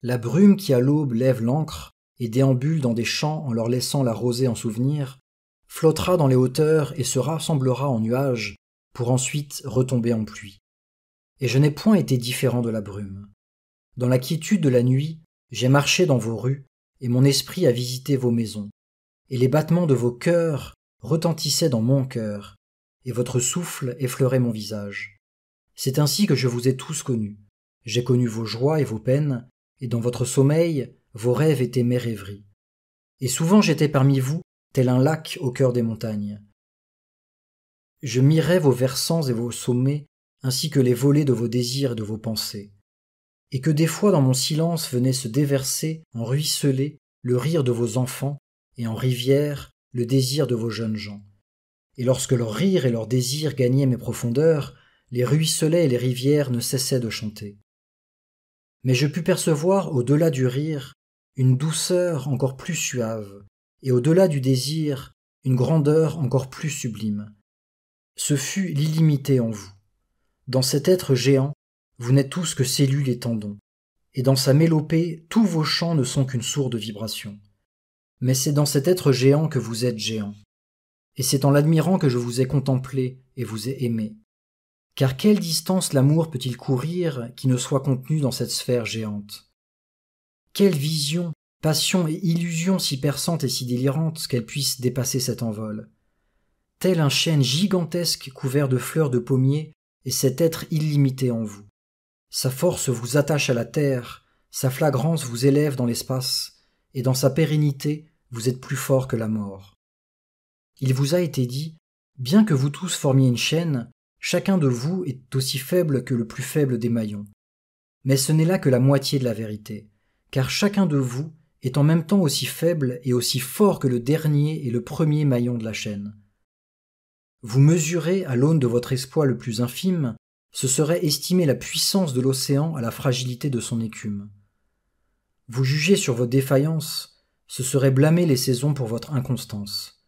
La brume qui à l'aube lève l'encre et déambule dans des champs en leur laissant la rosée en souvenir, flottera dans les hauteurs et se rassemblera en nuages pour ensuite retomber en pluie. Et je n'ai point été différent de la brume. Dans la quiétude de la nuit, j'ai marché dans vos rues et mon esprit a visité vos maisons. Et les battements de vos cœurs retentissaient dans mon cœur, et votre souffle effleurait mon visage. C'est ainsi que je vous ai tous connus. J'ai connu vos joies et vos peines, et dans votre sommeil, vos rêves étaient mes rêveries. Et souvent j'étais parmi vous, tel un lac au cœur des montagnes. Je mirais vos versants et vos sommets, ainsi que les volets de vos désirs et de vos pensées. Et que des fois dans mon silence venait se déverser, en ruisseler le rire de vos enfants, et en rivière, le désir de vos jeunes gens. Et lorsque leur rire et leur désir gagnaient mes profondeurs, les ruisselets et les rivières ne cessaient de chanter. Mais je pus percevoir, au-delà du rire, une douceur encore plus suave, et au-delà du désir, une grandeur encore plus sublime. Ce fut l'illimité en vous. Dans cet être géant, vous n'êtes tous que cellules et tendons, et dans sa mélopée, tous vos chants ne sont qu'une sourde vibration. Mais c'est dans cet être géant que vous êtes géant. Et c'est en l'admirant que je vous ai contemplé et vous ai aimé. Car quelle distance l'amour peut-il courir qui ne soit contenu dans cette sphère géante Quelle vision, passion et illusion si perçante et si délirante qu'elle puisse dépasser cet envol Tel un chêne gigantesque couvert de fleurs de pommier et cet être illimité en vous. Sa force vous attache à la terre, sa flagrance vous élève dans l'espace, et dans sa pérennité vous êtes plus fort que la mort. Il vous a été dit, bien que vous tous formiez une chaîne, Chacun de vous est aussi faible que le plus faible des maillons. Mais ce n'est là que la moitié de la vérité, car chacun de vous est en même temps aussi faible et aussi fort que le dernier et le premier maillon de la chaîne. Vous mesurez, à l'aune de votre espoir le plus infime, ce serait estimer la puissance de l'océan à la fragilité de son écume. Vous jugez sur vos défaillances, ce serait blâmer les saisons pour votre inconstance.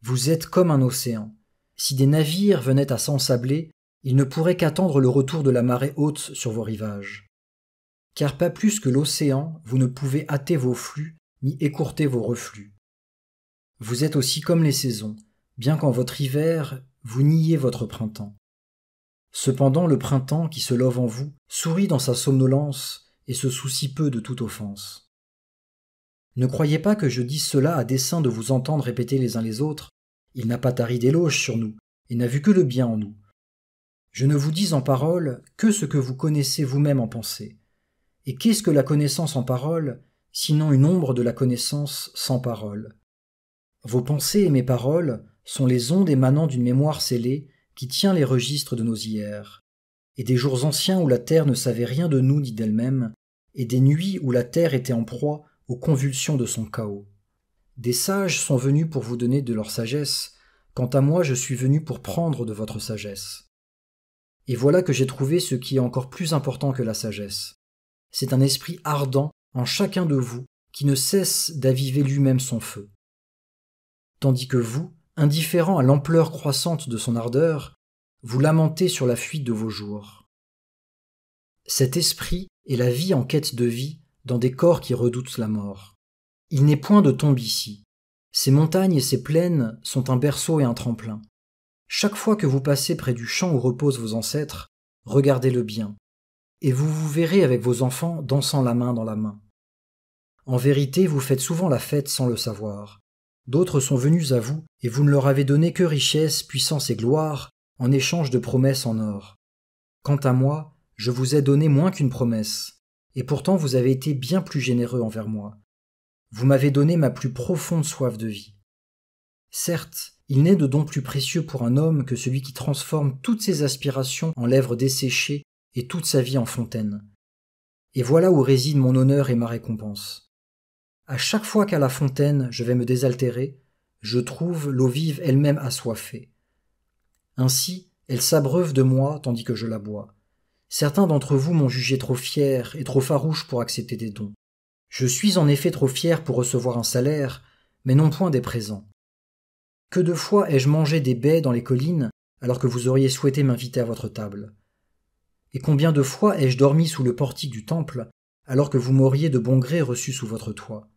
Vous êtes comme un océan, si des navires venaient à s'ensabler, ils ne pourraient qu'attendre le retour de la marée haute sur vos rivages. Car pas plus que l'océan, vous ne pouvez hâter vos flux ni écourter vos reflux. Vous êtes aussi comme les saisons, bien qu'en votre hiver, vous niez votre printemps. Cependant, le printemps qui se love en vous sourit dans sa somnolence et se soucie peu de toute offense. Ne croyez pas que je dise cela à dessein de vous entendre répéter les uns les autres, il n'a pas tari d'éloge sur nous, et n'a vu que le bien en nous. Je ne vous dis en parole que ce que vous connaissez vous-même en pensée. Et qu'est-ce que la connaissance en parole, sinon une ombre de la connaissance sans parole Vos pensées et mes paroles sont les ondes émanant d'une mémoire scellée qui tient les registres de nos hier, et des jours anciens où la terre ne savait rien de nous ni d'elle-même, et des nuits où la terre était en proie aux convulsions de son chaos. Des sages sont venus pour vous donner de leur sagesse, quant à moi je suis venu pour prendre de votre sagesse. Et voilà que j'ai trouvé ce qui est encore plus important que la sagesse. C'est un esprit ardent en chacun de vous qui ne cesse d'aviver lui-même son feu. Tandis que vous, indifférent à l'ampleur croissante de son ardeur, vous lamentez sur la fuite de vos jours. Cet esprit est la vie en quête de vie dans des corps qui redoutent la mort. Il n'est point de tombe ici. Ces montagnes et ces plaines sont un berceau et un tremplin. Chaque fois que vous passez près du champ où reposent vos ancêtres, regardez-le bien, et vous vous verrez avec vos enfants dansant la main dans la main. En vérité, vous faites souvent la fête sans le savoir. D'autres sont venus à vous, et vous ne leur avez donné que richesse, puissance et gloire, en échange de promesses en or. Quant à moi, je vous ai donné moins qu'une promesse, et pourtant vous avez été bien plus généreux envers moi, vous m'avez donné ma plus profonde soif de vie. Certes, il n'est de don plus précieux pour un homme que celui qui transforme toutes ses aspirations en lèvres desséchées et toute sa vie en fontaine. Et voilà où réside mon honneur et ma récompense. À chaque fois qu'à la fontaine je vais me désaltérer, je trouve l'eau vive elle-même assoiffée. Ainsi, elle s'abreuve de moi tandis que je la bois. Certains d'entre vous m'ont jugé trop fier et trop farouche pour accepter des dons. Je suis en effet trop fier pour recevoir un salaire, mais non point des présents. Que de fois ai-je mangé des baies dans les collines alors que vous auriez souhaité m'inviter à votre table Et combien de fois ai-je dormi sous le portique du temple alors que vous m'auriez de bon gré reçu sous votre toit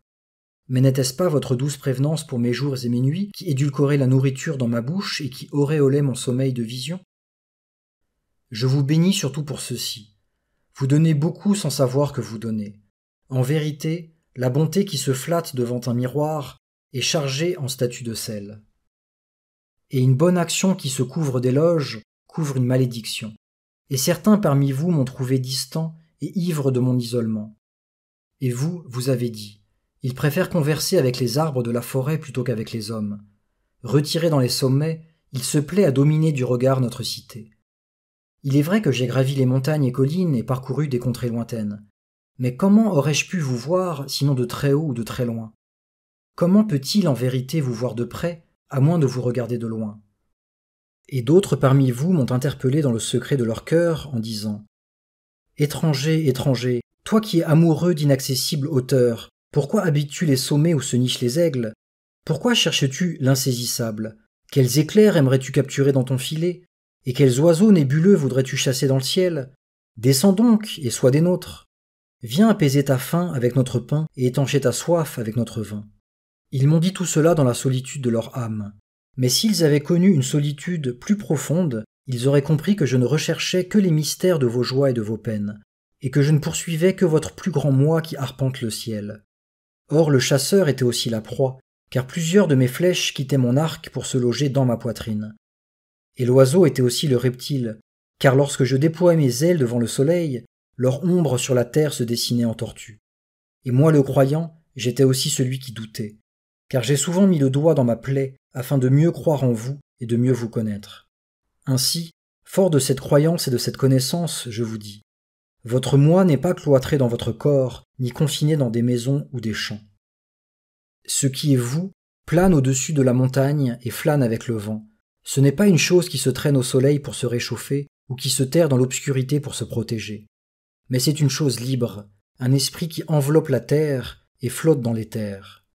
Mais n'était-ce pas votre douce prévenance pour mes jours et mes nuits qui édulcorait la nourriture dans ma bouche et qui auréolait mon sommeil de vision Je vous bénis surtout pour ceci. Vous donnez beaucoup sans savoir que vous donnez. En vérité, la bonté qui se flatte devant un miroir est chargée en statue de sel. Et une bonne action qui se couvre d'éloges couvre une malédiction. Et certains parmi vous m'ont trouvé distant et ivre de mon isolement. Et vous, vous avez dit, ils préfèrent converser avec les arbres de la forêt plutôt qu'avec les hommes. Retiré dans les sommets, il se plaît à dominer du regard notre cité. Il est vrai que j'ai gravi les montagnes et collines et parcouru des contrées lointaines. Mais comment aurais-je pu vous voir, sinon de très haut ou de très loin Comment peut-il en vérité vous voir de près, à moins de vous regarder de loin Et d'autres parmi vous m'ont interpellé dans le secret de leur cœur en disant Étranger, étranger, toi qui es amoureux d'inaccessibles hauteurs, pourquoi habites-tu les sommets où se nichent les aigles Pourquoi cherches-tu l'insaisissable Quels éclairs aimerais-tu capturer dans ton filet Et quels oiseaux nébuleux voudrais-tu chasser dans le ciel Descends donc et sois des nôtres. Viens apaiser ta faim avec notre pain et étancher ta soif avec notre vin. Ils m'ont dit tout cela dans la solitude de leur âme. Mais s'ils avaient connu une solitude plus profonde, ils auraient compris que je ne recherchais que les mystères de vos joies et de vos peines, et que je ne poursuivais que votre plus grand moi qui arpente le ciel. Or le chasseur était aussi la proie, car plusieurs de mes flèches quittaient mon arc pour se loger dans ma poitrine. Et l'oiseau était aussi le reptile, car lorsque je déploie mes ailes devant le soleil, leur ombre sur la terre se dessinait en tortue. Et moi le croyant, j'étais aussi celui qui doutait, car j'ai souvent mis le doigt dans ma plaie afin de mieux croire en vous et de mieux vous connaître. Ainsi, fort de cette croyance et de cette connaissance, je vous dis, votre moi n'est pas cloîtré dans votre corps, ni confiné dans des maisons ou des champs. Ce qui est vous plane au-dessus de la montagne et flâne avec le vent. Ce n'est pas une chose qui se traîne au soleil pour se réchauffer ou qui se terre dans l'obscurité pour se protéger mais c'est une chose libre, un esprit qui enveloppe la terre et flotte dans les terres.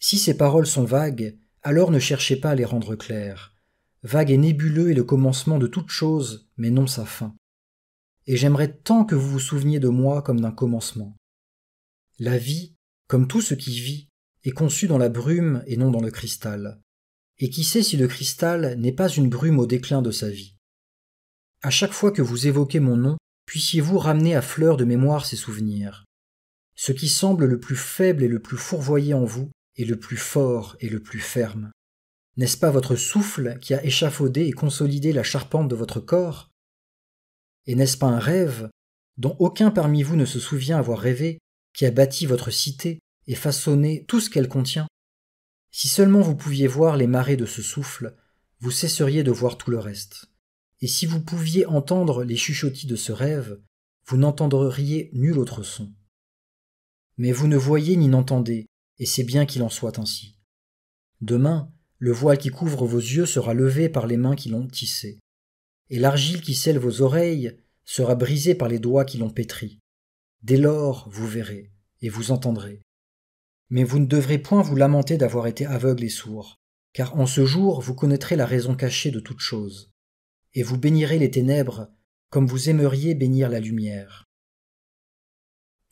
Si ces paroles sont vagues, alors ne cherchez pas à les rendre claires. Vague et nébuleux est le commencement de toute chose, mais non sa fin. Et j'aimerais tant que vous vous souveniez de moi comme d'un commencement. La vie, comme tout ce qui vit, est conçue dans la brume et non dans le cristal. Et qui sait si le cristal n'est pas une brume au déclin de sa vie. À chaque fois que vous évoquez mon nom, puissiez-vous ramener à fleur de mémoire ces souvenirs. Ce qui semble le plus faible et le plus fourvoyé en vous est le plus fort et le plus ferme. N'est-ce pas votre souffle qui a échafaudé et consolidé la charpente de votre corps Et n'est-ce pas un rêve, dont aucun parmi vous ne se souvient avoir rêvé, qui a bâti votre cité et façonné tout ce qu'elle contient Si seulement vous pouviez voir les marées de ce souffle, vous cesseriez de voir tout le reste et si vous pouviez entendre les chuchotis de ce rêve, vous n'entendriez nul autre son. Mais vous ne voyez ni n'entendez, et c'est bien qu'il en soit ainsi. Demain, le voile qui couvre vos yeux sera levé par les mains qui l'ont tissé, et l'argile qui scelle vos oreilles sera brisée par les doigts qui l'ont pétri. Dès lors, vous verrez, et vous entendrez. Mais vous ne devrez point vous lamenter d'avoir été aveugle et sourd, car en ce jour vous connaîtrez la raison cachée de toute chose et vous bénirez les ténèbres comme vous aimeriez bénir la lumière.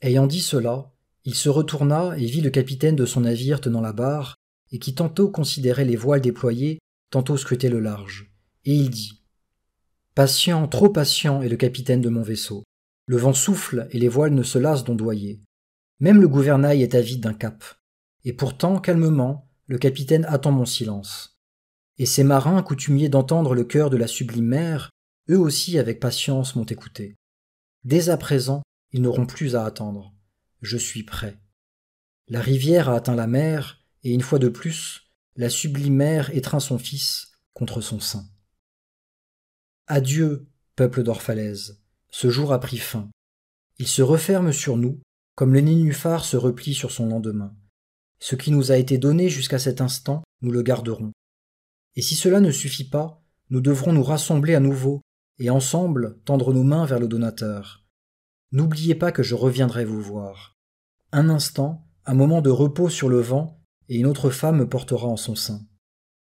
Ayant dit cela, il se retourna et vit le capitaine de son navire tenant la barre, et qui tantôt considérait les voiles déployées, tantôt scrutait le large. Et il dit Patient, trop patient est le capitaine de mon vaisseau. Le vent souffle et les voiles ne se lassent d'ondoyer. Même le gouvernail est avide d'un cap. Et pourtant, calmement, le capitaine attend mon silence et ces marins coutumiers d'entendre le cœur de la sublime mer, eux aussi avec patience m'ont écouté. Dès à présent, ils n'auront plus à attendre. Je suis prêt. La rivière a atteint la mer, et une fois de plus, la sublime mère étreint son fils contre son sein. Adieu, peuple d'Orphalaise, ce jour a pris fin. Il se referme sur nous, comme le nénuphar se replie sur son lendemain. Ce qui nous a été donné jusqu'à cet instant, nous le garderons. Et si cela ne suffit pas, nous devrons nous rassembler à nouveau et ensemble tendre nos mains vers le donateur. N'oubliez pas que je reviendrai vous voir. Un instant, un moment de repos sur le vent, et une autre femme me portera en son sein.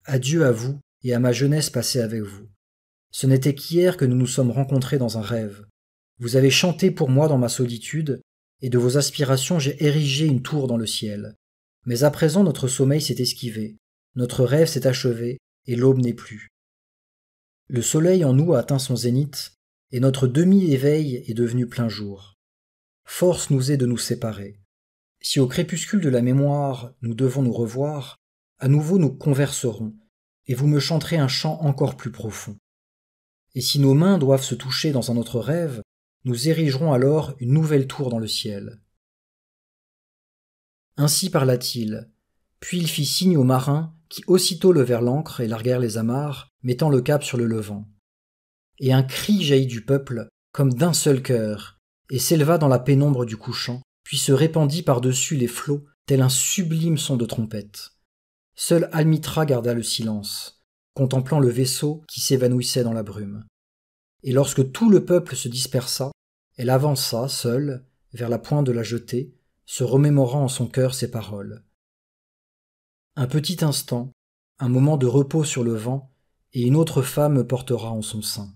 Adieu à vous et à ma jeunesse passée avec vous. Ce n'était qu'hier que nous nous sommes rencontrés dans un rêve. Vous avez chanté pour moi dans ma solitude, et de vos aspirations j'ai érigé une tour dans le ciel. Mais à présent notre sommeil s'est esquivé, notre rêve s'est achevé, et l'aube n'est plus. Le soleil en nous a atteint son zénith, et notre demi-éveil est devenu plein jour. Force nous est de nous séparer. Si au crépuscule de la mémoire nous devons nous revoir, à nouveau nous converserons, et vous me chanterez un chant encore plus profond. Et si nos mains doivent se toucher dans un autre rêve, nous érigerons alors une nouvelle tour dans le ciel. Ainsi parla-t-il, puis il fit signe aux marins qui aussitôt levèrent l'ancre et larguèrent les amarres, mettant le cap sur le Levant. Et un cri jaillit du peuple, comme d'un seul cœur, et s'éleva dans la pénombre du couchant, puis se répandit par-dessus les flots, tel un sublime son de trompette. Seul Almitra garda le silence, contemplant le vaisseau qui s'évanouissait dans la brume. Et lorsque tout le peuple se dispersa, elle avança, seule, vers la pointe de la jetée, se remémorant en son cœur ses paroles. Un petit instant, un moment de repos sur le vent, et une autre femme portera en son sein.